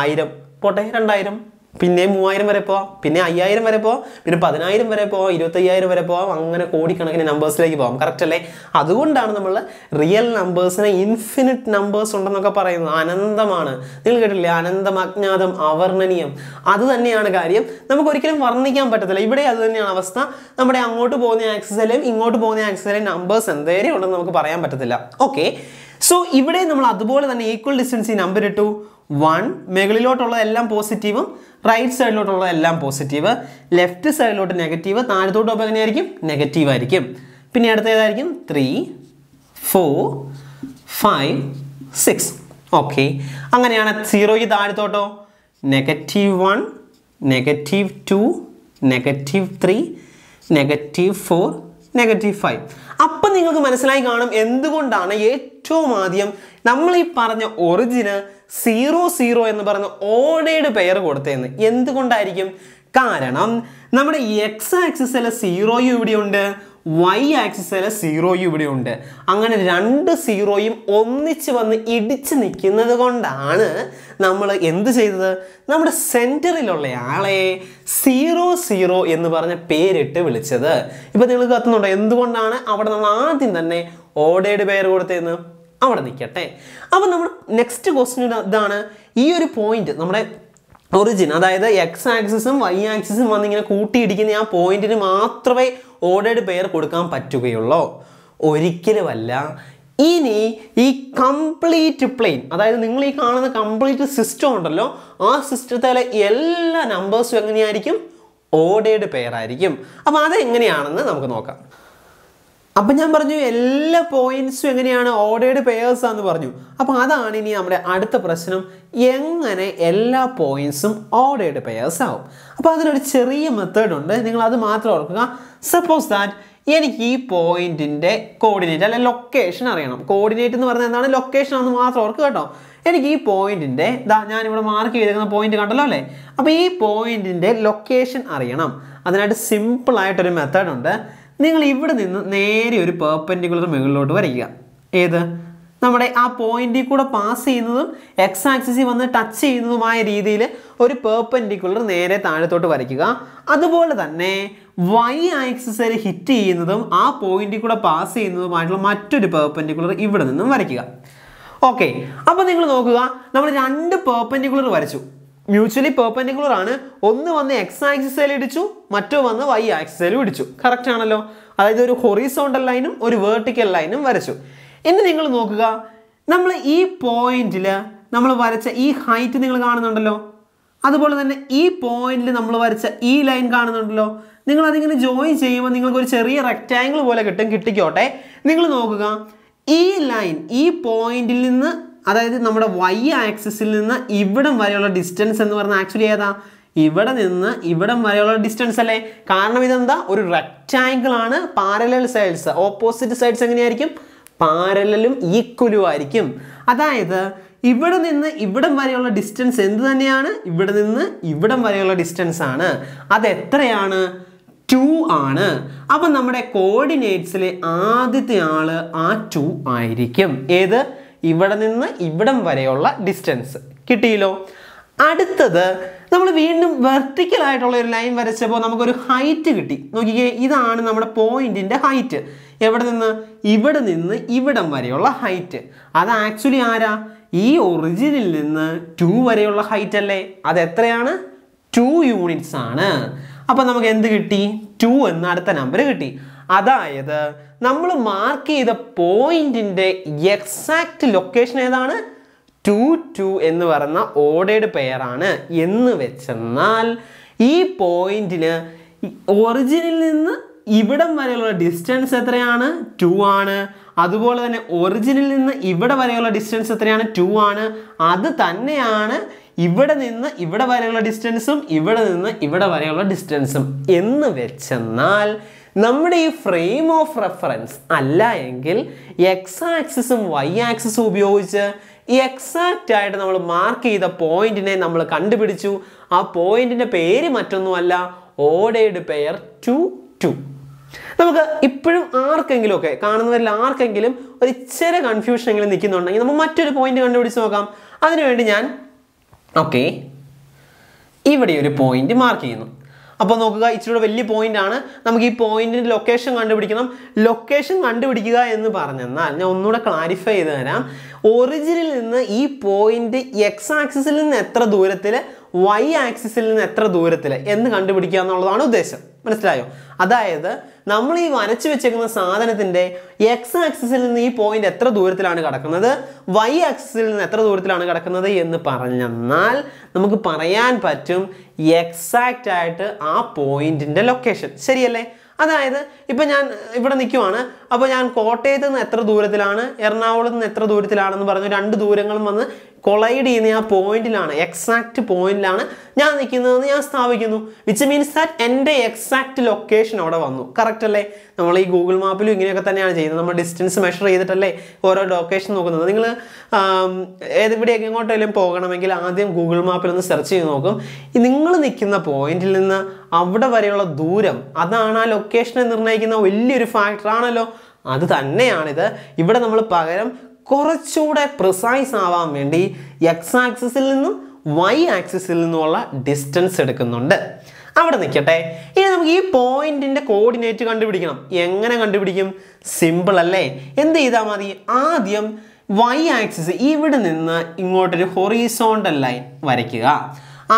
ആയിരം പോട്ടെ രണ്ടായിരം പിന്നെ മൂവായിരം വരെ പോവാം പിന്നെ അയ്യായിരം വരെ പോവാം പിന്നെ പതിനായിരം വരെ പോവാം ഇരുപത്തയ്യായിരം വരെ പോവാം അങ്ങനെ കോടിക്കണക്കിന് നമ്പേഴ്സിലേക്ക് പോവാം കറക്റ്റ് അല്ലേ അതുകൊണ്ടാണ് നമ്മൾ റിയൽ നമ്പേഴ്സിനെ ഇൻഫിനിറ്റ് നമ്പേഴ്സ് ഉണ്ടെന്നൊക്കെ പറയുന്നത് അനന്തമാണ് നിങ്ങൾ കേട്ടില്ലേ അനന്തം അജ്ഞാതം അവർണനീയം അത് തന്നെയാണ് കാര്യം നമുക്ക് ഒരിക്കലും വർണ്ണിക്കാൻ പറ്റത്തില്ല ഇവിടെ അത് തന്നെയാണ് അവസ്ഥ നമ്മുടെ അങ്ങോട്ട് പോകുന്ന ആക്സസിലെയും ഇങ്ങോട്ട് പോകുന്ന ആക്സസിലെയും നമ്പേഴ്സ് എന്തേരെ ഉണ്ടെന്ന് നമുക്ക് പറയാൻ പറ്റത്തില്ല ഓക്കെ സോ ഇവിടെ നമ്മൾ അതുപോലെ തന്നെ ഈക്വൽ ഡിസ്റ്റൻസ് ഈ നമ്പർ ഇട്ടു വൺ മുകളിലോട്ടുള്ളതെല്ലാം പോസിറ്റീവും റൈറ്റ് സൈഡിലോട്ടുള്ളതെല്ലാം പോസിറ്റീവ് ലെഫ്റ്റ് സൈഡിലോട്ട് നെഗറ്റീവ് താഴത്തോട്ട് അപ്പോൾ എങ്ങനെയായിരിക്കും നെഗറ്റീവ് ആയിരിക്കും പിന്നെ അടുത്ത ഏതായിരിക്കും three four five six okay അങ്ങനെയാണ് സീറോയ്ക്ക് താഴത്തോട്ടോ negative one negative two negative three negative four negative five അപ്പം നിങ്ങൾക്ക് മനസ്സിലായി കാണും എന്തുകൊണ്ടാണ് ഏറ്റവും ആദ്യം നമ്മൾ ഈ പറഞ്ഞ ഒറിജിന് സീറോ സീറോ എന്ന് പറഞ്ഞ ഓടയുടെ പേര് കൊടുത്തതെന്ന് എന്തുകൊണ്ടായിരിക്കും കാരണം നമ്മുടെ എക്സ് ആക്സിസിലെ സീറോയും ഇവിടെയുണ്ട് വൈ ആക്സിസിൽ സീറോയും ഇവിടെ ഉണ്ട് അങ്ങനെ രണ്ട് സീറോയും ഒന്നിച്ച് വന്ന് ഇടിച്ച് നിൽക്കുന്നത് കൊണ്ടാണ് നമ്മൾ എന്ത് ചെയ്തത് നമ്മുടെ സെൻറ്ററിലുള്ള ആളെ സീറോ സീറോ എന്ന് പറഞ്ഞ പേരിട്ട് വിളിച്ചത് ഇപ്പം നിങ്ങൾ കത്തുന്നുണ്ടോ എന്തുകൊണ്ടാണ് അവിടെ നമ്മൾ ആദ്യം തന്നെ ഓടയുടെ പേര് കൊടുത്തതെന്ന് അവിടെ നിൽക്കട്ടെ അപ്പം നമ്മൾ നെക്സ്റ്റ് ക്വസ്റ്റിൻ ഇതാണ് ഈ ഒരു പോയിന്റ് നമ്മുടെ ഒറിജിൻ അതായത് എക്സ് ആക്സിസും വൈ ആക്സിസും വന്നിങ്ങനെ കൂട്ടിയിടിക്കുന്ന ആ പോയിന്റിന് മാത്രമേ ഓർഡേഡ് പെയർ കൊടുക്കാൻ പറ്റുകയുള്ളോ ഒരിക്കലുമല്ല ഇനി ഈ കംപ്ലീറ്റ് പ്ലെയിൻ അതായത് നിങ്ങൾ ഈ കാണുന്ന കംപ്ലീറ്റ് സിസ്റ്റം ഉണ്ടല്ലോ ആ സിസ്റ്റത്തിലെ എല്ലാ നമ്പേഴ്സും എങ്ങനെയായിരിക്കും ഓഡേഡ് പെയർ ആയിരിക്കും അപ്പോൾ അതെങ്ങനെയാണെന്ന് നമുക്ക് നോക്കാം അപ്പം ഞാൻ പറഞ്ഞു എല്ലാ പോയിന്റ്സും എങ്ങനെയാണ് ഓർഡേഡ് പേയേഴ്സ് ആണെന്ന് പറഞ്ഞു അപ്പോൾ അതാണ് ഇനി നമ്മുടെ അടുത്ത പ്രശ്നം എങ്ങനെ എല്ലാ പോയിന്റ്സും ഓർഡേഡ് പേയേഴ്സ് ആവും അപ്പോൾ അതിനൊരു ചെറിയ മെത്തേഡ് ഉണ്ട് നിങ്ങൾ അത് മാത്രം ഓർക്കുക സപ്പോസ് ദാറ്റ് എനിക്ക് ഈ പോയിന്റിൻ്റെ കോർഡിനേറ്റ് അല്ലെ ലൊക്കേഷൻ അറിയണം കോർഡിനേറ്റ് എന്ന് പറഞ്ഞാൽ എന്താണ് ലൊക്കേഷൻ ആണെന്ന് മാത്രം ഓർക്കുക കേട്ടോ എനിക്ക് ഈ പോയിന്റിൻ്റെ ഇതാ ഞാനിവിടെ മാർക്ക് ചെയ്തിരിക്കുന്ന പോയിന്റ് കണ്ടല്ലോ അല്ലേ അപ്പോൾ ഈ പോയിന്റിൻ്റെ ലൊക്കേഷൻ അറിയണം അതിനായിട്ട് സിമ്പിളായിട്ടൊരു ഉണ്ട് നിങ്ങൾ ഇവിടെ നിന്ന് നേരെ ഒരു പേർപ്പൻഡിക്കുലർ മുകളിലോട്ട് വരയ്ക്കുക ഏത് നമ്മുടെ ആ പോയിന്റിൽ കൂടെ പാസ് ചെയ്യുന്നതും എക്സ് ആക്സിസ് വന്ന് ടച്ച് ചെയ്യുന്നതുമായ രീതിയിൽ ഒരു പേർപ്പൻഡിക്കുലർ നേരെ താഴത്തോട്ട് വരയ്ക്കുക അതുപോലെ തന്നെ വൈ ആക്സിസിൽ ഹിറ്റ് ചെയ്യുന്നതും ആ പോയിന്റിൽ കൂടെ പാസ് ചെയ്യുന്നതുമായിട്ടുള്ള മറ്റൊരു പേർപ്പൻഡിക്കുലർ ഇവിടെ നിന്നും വരയ്ക്കുക ഓക്കെ അപ്പോൾ നിങ്ങൾ നോക്കുക നമ്മൾ രണ്ട് പേർപ്പൻഡിക്കുലർ വരച്ചു മ്യൂച്വലി പെർപെൻഡിക്കുലർ ആണ് ഒന്ന് വന്ന് എക്സ് ആക്സിസേൽ ഇടിച്ചു മറ്റോ വന്ന് വൈ ആക്സിസേലും ഇടിച്ചു കറക്റ്റ് ആണല്ലോ അതായത് ഒരു ഹൊറിസോണ്ടൽ ലൈനും ഒരു വേർട്ടിക്കൽ ലൈനും വരച്ചു ഇനി നിങ്ങൾ നോക്കുക നമ്മൾ ഈ പോയിന്റിൽ നമ്മൾ വരച്ച ഈ ഹൈറ്റ് നിങ്ങൾ കാണുന്നുണ്ടല്ലോ അതുപോലെ തന്നെ ഈ പോയിന്റിൽ നമ്മൾ വരച്ച ഈ ലൈൻ കാണുന്നുണ്ടല്ലോ നിങ്ങൾ അതിങ്ങനെ ജോയിൻ ചെയ്യുമ്പോൾ നിങ്ങൾക്ക് ഒരു ചെറിയ റെക്റ്റാങ്കിൾ പോലെ കിട്ടും കിട്ടിക്കോട്ടെ നിങ്ങൾ നോക്കുക ഈ ലൈൻ ഈ പോയിന്റിൽ നിന്ന് അതായത് നമ്മുടെ വൈ ആക്സിസിൽ നിന്ന് ഇവിടം വരെയുള്ള ഡിസ്റ്റൻസ് എന്ന് പറഞ്ഞാൽ ആക്ച്വലി ഏതാ ഇവിടെ നിന്ന് ഇവിടം വരെയുള്ള ഡിസ്റ്റൻസ് അല്ലേ കാരണം ഇതെന്താ ഒരു റെക്റ്റാങ്കിൾ ആണ് പാരലൽ സൈഡ്സ് ഓപ്പോസിറ്റ് സൈഡ്സ് എങ്ങനെയായിരിക്കും പാരലലും ഈക്വലും ആയിരിക്കും അതായത് ഇവിടെ നിന്ന് ഇവിടം വരെയുള്ള ഡിസ്റ്റൻസ് എന്ത് തന്നെയാണ് ഇവിടെ നിന്ന് ഇവിടം വരെയുള്ള ഡിസ്റ്റൻസ് ആണ് അത് എത്രയാണ് ടു ആണ് അപ്പം നമ്മുടെ കോർഡിനേറ്റ്സിലെ ആദ്യത്തെ ആൾ ആ ടു ആയിരിക്കും ഏത് ഇവിടെ നിന്ന് ഇവിടം വരെയുള്ള ഡിസ്റ്റൻസ് കിട്ടിയില്ലോ അടുത്തത് നമ്മൾ വീണ്ടും വെർട്ടിക്കൽ ആയിട്ടുള്ള ഒരു ലൈൻ വരച്ചപ്പോൾ നമുക്കൊരു ഹൈറ്റ് കിട്ടി നോക്കിക്കേ ഇതാണ് നമ്മുടെ പോയിന്റിന്റെ ഹൈറ്റ് എവിടെ നിന്ന് ഇവിടെ നിന്ന് ഇവിടം വരെയുള്ള ഹൈറ്റ് അത് ആക്ച്വലി ആരാ ഈ ഒറിജിനിൽ നിന്ന് ടു വരെയുള്ള ഹൈറ്റ് അല്ലേ അത് എത്രയാണ് ടു യൂണിറ്റ്സ് ആണ് അപ്പൊ നമുക്ക് എന്ത് കിട്ടി ടു എന്ന അടുത്ത നമ്പർ കിട്ടി അതായത് നമ്മൾ മാർക്ക് ചെയ്ത പോയിന്റിൻ്റെ എക്സാക്റ്റ് ലൊക്കേഷൻ ഏതാണ് ടു ടു എന്ന് പറയുന്ന ഓഡേഡ് പേരാണ് എന്ന് വെച്ചെന്നാൽ ഈ പോയിന്റിന് ഒറിജിനിൽ നിന്ന് ഇവിടം വരെയുള്ള ഡിസ്റ്റൻസ് എത്രയാണ് ടു ആണ് അതുപോലെ തന്നെ ഒറിജിനിൽ നിന്ന് ഇവിടെ വരെയുള്ള ഡിസ്റ്റൻസ് എത്രയാണ് ടു ആണ് അത് തന്നെയാണ് ഇവിടെ നിന്ന് ഇവിടെ വരെയുള്ള ഡിസ്റ്റൻസും ഇവിടെ നിന്ന് ഇവിടെ വരെയുള്ള ഡിസ്റ്റൻസും എന്ന് വെച്ചെന്നാൽ നമ്മുടെ ഈ ഫ്രെയിം ഓഫ് റെഫറൻസ് അല്ല എങ്കിൽ എക്സ് ആക്സിസും വൈ ആക്സിസും ഉപയോഗിച്ച് എക്സാക്റ്റ് ആയിട്ട് നമ്മൾ മാർക്ക് ചെയ്ത പോയിന്റിനെ നമ്മൾ കണ്ടുപിടിച്ചു ആ പോയിന്റിന്റെ പേര് മറ്റൊന്നുമല്ല ഓടേഡ് പെയർ ടു ടു നമുക്ക് ഇപ്പോഴും ആർക്കെങ്കിലും ഒക്കെ കാണുന്നവരിൽ ആർക്കെങ്കിലും ഒരു ഇച്ചിരി എങ്കിലും നിൽക്കുന്നുണ്ടെങ്കിൽ നമുക്ക് മറ്റൊരു പോയിന്റ് കണ്ടുപിടിച്ച് നോക്കാം അതിനുവേണ്ടി ഞാൻ ഓക്കെ ഇവിടെ ഒരു പോയിന്റ് മാർക്ക് ചെയ്യുന്നു അപ്പോൾ നോക്കുക ഇച്ചിരി വലിയ പോയിന്റ് ആണ് നമുക്ക് ഈ പോയിന്റിന്റെ ലൊക്കേഷൻ കണ്ടുപിടിക്കണം ലൊക്കേഷൻ കണ്ടുപിടിക്കുക എന്ന് പറഞ്ഞെന്നാൽ ഞാൻ ഒന്നുകൂടെ ക്ലാരിഫൈ ചെയ്ത് തരാം ഒറിജിനിൽ നിന്ന് ഈ പോയിന്റ് എക്സ് ആക്സിസിൽ നിന്ന് എത്ര ദൂരത്തിൽ വൈ ആക്സിസിൽ നിന്ന് എത്ര ദൂരത്തിൽ എന്ന് കണ്ടുപിടിക്കുക എന്നുള്ളതാണ് ഉദ്ദേശം മനസ്സിലായോ അതായത് നമ്മൾ ഈ വരച്ചു വെച്ചേക്കുന്ന സാധനത്തിന്റെ എക്സ് ആക്സിസിൽ നിന്ന് ഈ പോയിന്റ് എത്ര ദൂരത്തിലാണ് കിടക്കുന്നത് വൈ ആക്സിസിൽ നിന്ന് എത്ര ദൂരത്തിലാണ് കിടക്കുന്നത് എന്ന് പറഞ്ഞെന്നാൽ നമുക്ക് പറയാൻ പറ്റും എക്സാക്റ്റ് ആയിട്ട് ആ പോയിന്റിന്റെ ലൊക്കേഷൻ ശരിയല്ലേ അതായത് ഇപ്പൊ ഞാൻ ഇവിടെ നിൽക്കുവാണ് അപ്പോൾ ഞാൻ കോട്ടയത്ത് നിന്ന് എത്ര ദൂരത്തിലാണ് എറണാകുളത്ത് നിന്ന് എത്ര ദൂരത്തിലാണെന്ന് പറഞ്ഞു രണ്ട് ദൂരങ്ങളും വന്ന് കൊളൈഡ് ചെയ്യുന്ന ആ പോയിന്റിലാണ് എക്സാക്റ്റ് പോയിന്റിലാണ് ഞാൻ നിൽക്കുന്നതെന്ന് ഞാൻ സ്ഥാപിക്കുന്നു വിച്ച് മീൻസ് ദാറ്റ് എൻ്റെ എക്സാക്റ്റ് ലൊക്കേഷൻ അവിടെ വന്നു കറക്റ്റ് അല്ലേ നമ്മൾ ഈ ഗൂഗിൾ മാപ്പിലും ഇങ്ങനെയൊക്കെ തന്നെയാണ് ചെയ്യുന്നത് നമ്മൾ ഡിസ്റ്റൻസ് മെഷർ ചെയ്തിട്ടല്ലേ ഓരോ ലൊക്കേഷൻ നോക്കുന്നത് നിങ്ങൾ ഏതെവിടെ എങ്ങോട്ടെങ്കിലും പോകണമെങ്കിൽ ആദ്യം ഗൂഗിൾ മാപ്പിൽ ഒന്ന് സെർച്ച് ചെയ്ത് നോക്കും നിങ്ങൾ നിൽക്കുന്ന പോയിന്റിൽ നിന്ന് അവിടെ വരെയുള്ള ദൂരം അതാണ് ആ ലൊക്കേഷനെ നിർണ്ണയിക്കുന്ന വലിയൊരു ഫാക്ടറാണല്ലോ അത് തന്നെയാണിത് ഇവിടെ നമ്മൾ പകരം കുറച്ചുകൂടെ പ്രിസൈസ് ആവാൻ വേണ്ടി എക്സ് ആക്സിസിൽ നിന്നും വൈ ആക്സിസിൽ നിന്നുമുള്ള ഡിസ്റ്റൻസ് എടുക്കുന്നുണ്ട് അവിടെ നിൽക്കട്ടെ ഇനി നമുക്ക് ഈ പോയിന്റിന്റെ കോർഡിനേറ്റ് കണ്ടുപിടിക്കണം എങ്ങനെ കണ്ടുപിടിക്കും സിമ്പിൾ അല്ലേ എന്ത് ചെയ്താൽ മതി ആദ്യം വൈ ആക്സിസ് ഇവിടെ നിന്ന് ഇങ്ങോട്ടൊരു ഹൊറീസോണ്ടൽ ലൈൻ വരയ്ക്കുക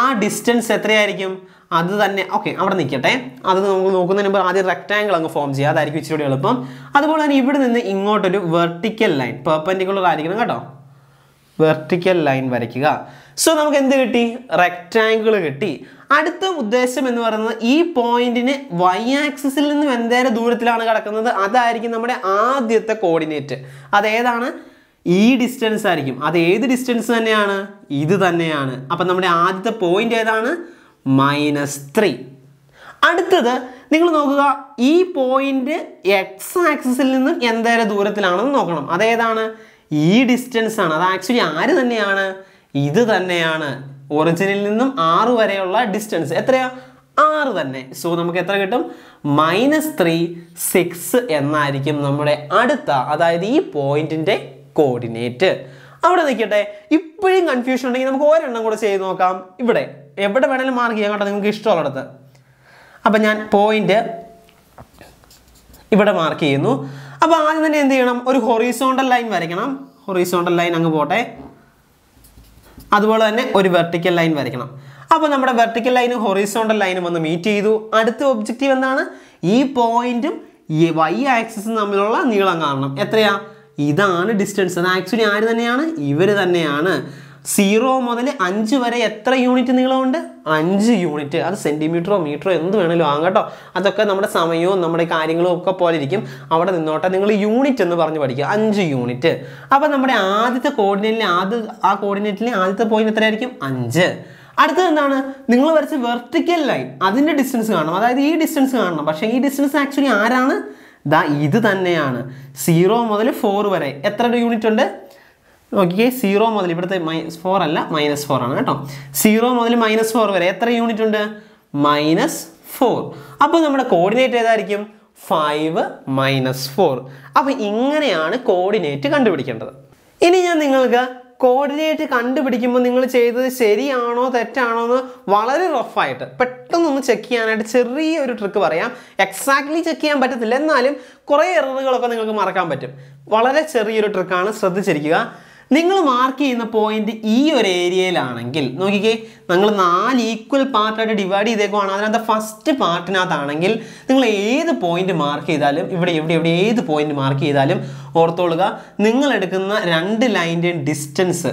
ആ ഡിസ്റ്റൻസ് എത്രയായിരിക്കും അത് തന്നെ ഓക്കെ അവിടെ നിൽക്കട്ടെ അത് നമുക്ക് നോക്കുന്നതിന് മുമ്പ് ആദ്യം റെക്റ്റാങ്കിൾ അങ്ങ് ഫോം ചെയ്യുക അതായിരിക്കും ഇച്ചിരി എളുപ്പം അതുപോലെ തന്നെ ഇവിടെ നിന്ന് ഇങ്ങോട്ടൊരു വെർട്ടിക്കൽ ലൈൻ പെർപ്പൻഡിക്കുലർ ആയിരിക്കണം കേട്ടോ വെർട്ടിക്കൽ ലൈൻ വരയ്ക്കുക സോ നമുക്ക് എന്ത് കിട്ടി റെക്റ്റാങ്കിൾ കിട്ടി അടുത്ത ഉദ്ദേശം എന്ന് പറയുന്നത് ഈ പോയിന്റിന് വൈ ആക്സിസിൽ നിന്നും എന്തേരെ ദൂരത്തിലാണ് കിടക്കുന്നത് അതായിരിക്കും നമ്മുടെ ആദ്യത്തെ കോർഡിനേറ്റ് അതേതാണ് ഈ ഡിസ്റ്റൻസ് ആയിരിക്കും അത് ഏത് ഡിസ്റ്റൻസ് തന്നെയാണ് ഇത് തന്നെയാണ് അപ്പം നമ്മുടെ ആദ്യത്തെ പോയിന്റ് ഏതാണ് മൈനസ് ത്രീ അടുത്തത് നിങ്ങൾ നോക്കുക ഈ പോയിന്റ് എക്സ് ആക്സിസിൽ നിന്നും എന്തേരെ ദൂരത്തിലാണെന്ന് നോക്കണം അതേതാണ് ഈ ഡിസ്റ്റൻസ് ആണ് അത് ആക്ച്വലി ആര് തന്നെയാണ് ഇത് തന്നെയാണ് ഒറിജിനിൽ നിന്നും ആറ് വരെയുള്ള ഡിസ്റ്റൻസ് എത്രയാ ആറ് തന്നെ സോ നമുക്ക് എത്ര കിട്ടും മൈനസ് ത്രീ സിക്സ് എന്നായിരിക്കും നമ്മുടെ അടുത്ത അതായത് ഈ പോയിന്റിന്റെ കോർഡിനേറ്റ് അവിടെ നിൽക്കട്ടെ ഇപ്പോഴും കൺഫ്യൂഷൻ ഉണ്ടെങ്കിൽ നമുക്ക് ഒരെണ്ണം കൂടെ ചെയ്ത് നോക്കാം ഇവിടെ എവിടെ വേണമെങ്കിലും മാർക്ക് ചെയ്യാൻ കേട്ടോ നിങ്ങൾക്ക് ഇഷ്ടമുള്ളിടത്ത് അപ്പം ഞാൻ പോയിന്റ് ഇവിടെ മാർക്ക് ചെയ്യുന്നു അപ്പോൾ ആദ്യം തന്നെ എന്ത് ചെയ്യണം ഒരു ഹൊറീസോണ്ടൽ ലൈൻ വരയ്ക്കണം ഹൊറീസോണ്ടൽ ലൈൻ അങ്ങ് പോട്ടെ അതുപോലെ തന്നെ ഒരു വെർട്ടിക്കൽ ലൈൻ വരയ്ക്കണം അപ്പോൾ നമ്മുടെ വെർട്ടിക്കൽ ലൈനും ഹൊറീസോണ്ടൽ ലൈനും ഒന്ന് മീറ്റ് ചെയ്തു അടുത്ത ഒബ്ജക്റ്റീവ് എന്താണ് ഈ പോയിന്റും ഈ വൈ ആക്സിസും തമ്മിലുള്ള നീളം കാണണം എത്രയാണ് ഇതാണ് ഡിസ്റ്റൻസ് അത് ആക്ച്വലി ആര് തന്നെയാണ് ഇവർ തന്നെയാണ് സീറോ മുതൽ അഞ്ച് വരെ എത്ര യൂണിറ്റ് നീളമുണ്ട് അഞ്ച് യൂണിറ്റ് അത് സെൻറ്റിമീറ്ററോ മീറ്ററോ എന്ത് വേണമല്ലോ ആകാം കേട്ടോ അതൊക്കെ നമ്മുടെ സമയവും നമ്മുടെ കാര്യങ്ങളും ഒക്കെ പോലെ ഇരിക്കും അവിടെ നിന്നോട്ടെ നിങ്ങൾ യൂണിറ്റ് എന്ന് പറഞ്ഞ് പഠിക്കുക അഞ്ച് യൂണിറ്റ് അപ്പോൾ നമ്മുടെ ആദ്യത്തെ കോർഡിനേറ്റിലെ ആദ്യ ആ കോർഡിനേറ്റിലെ ആദ്യത്തെ പോയിന്റ് എത്രയായിരിക്കും അഞ്ച് അടുത്തത് എന്താണ് നിങ്ങൾ വരച്ച വെർട്ടിക്കൽ ലൈൻ അതിൻ്റെ ഡിസ്റ്റൻസ് കാണണം അതായത് ഈ ഡിസ്റ്റൻസ് കാണണം പക്ഷേ ഈ ഡിസ്റ്റൻസ് ആക്ച്വലി ആരാണ് ദാ ഇത് തന്നെയാണ് സീറോ മുതൽ ഫോർ വരെ എത്ര യൂണിറ്റ് ഉണ്ട് നോക്കിക്കേ സീറോ മുതൽ ഇവിടുത്തെ മൈനസ് ഫോർ അല്ല മൈനസ് ഫോർ ആണ് കേട്ടോ സീറോ മുതൽ മൈനസ് ഫോർ വരെ എത്ര യൂണിറ്റ് ഉണ്ട് മൈനസ് ഫോർ അപ്പോൾ നമ്മുടെ കോർഡിനേറ്റ് ഏതായിരിക്കും ഫൈവ് മൈനസ് ഫോർ അപ്പോൾ ഇങ്ങനെയാണ് കോർഡിനേറ്റ് കണ്ടുപിടിക്കേണ്ടത് ഇനി ഞാൻ നിങ്ങൾക്ക് കോർഡിനേറ്റ് കണ്ടുപിടിക്കുമ്പോൾ നിങ്ങൾ ചെയ്തത് ശരിയാണോ തെറ്റാണോ എന്ന് വളരെ റഫായിട്ട് പെട്ടെന്നൊന്ന് ചെക്ക് ചെയ്യാനായിട്ട് ചെറിയൊരു ട്രിക്ക് പറയാം എക്സാക്ട്ലി ചെക്ക് ചെയ്യാൻ പറ്റത്തില്ല എന്നാലും കുറേ എററുകളൊക്കെ നിങ്ങൾക്ക് മറക്കാൻ പറ്റും വളരെ ചെറിയൊരു ട്രിക്കാണ് ശ്രദ്ധിച്ചിരിക്കുക നിങ്ങൾ മാർക്ക് ചെയ്യുന്ന പോയിന്റ് ഈ ഒരു ഏരിയയിലാണെങ്കിൽ നോക്കിക്കേ നിങ്ങൾ നാല് ഈക്വൽ പാർട്ടായിട്ട് ഡിവൈഡ് ചെയ്തേക്കുവാണ് അതിനകത്ത് ഫസ്റ്റ് പാർട്ടിനകത്താണെങ്കിൽ നിങ്ങൾ ഏത് പോയിന്റ് മാർക്ക് ചെയ്താലും ഇവിടെ എവിടെ എവിടെ ഏത് പോയിന്റ് മാർക്ക് ചെയ്താലും ഓർത്തോളുക നിങ്ങൾ എടുക്കുന്ന രണ്ട് ലൈൻ്റെയും ഡിസ്റ്റൻസ്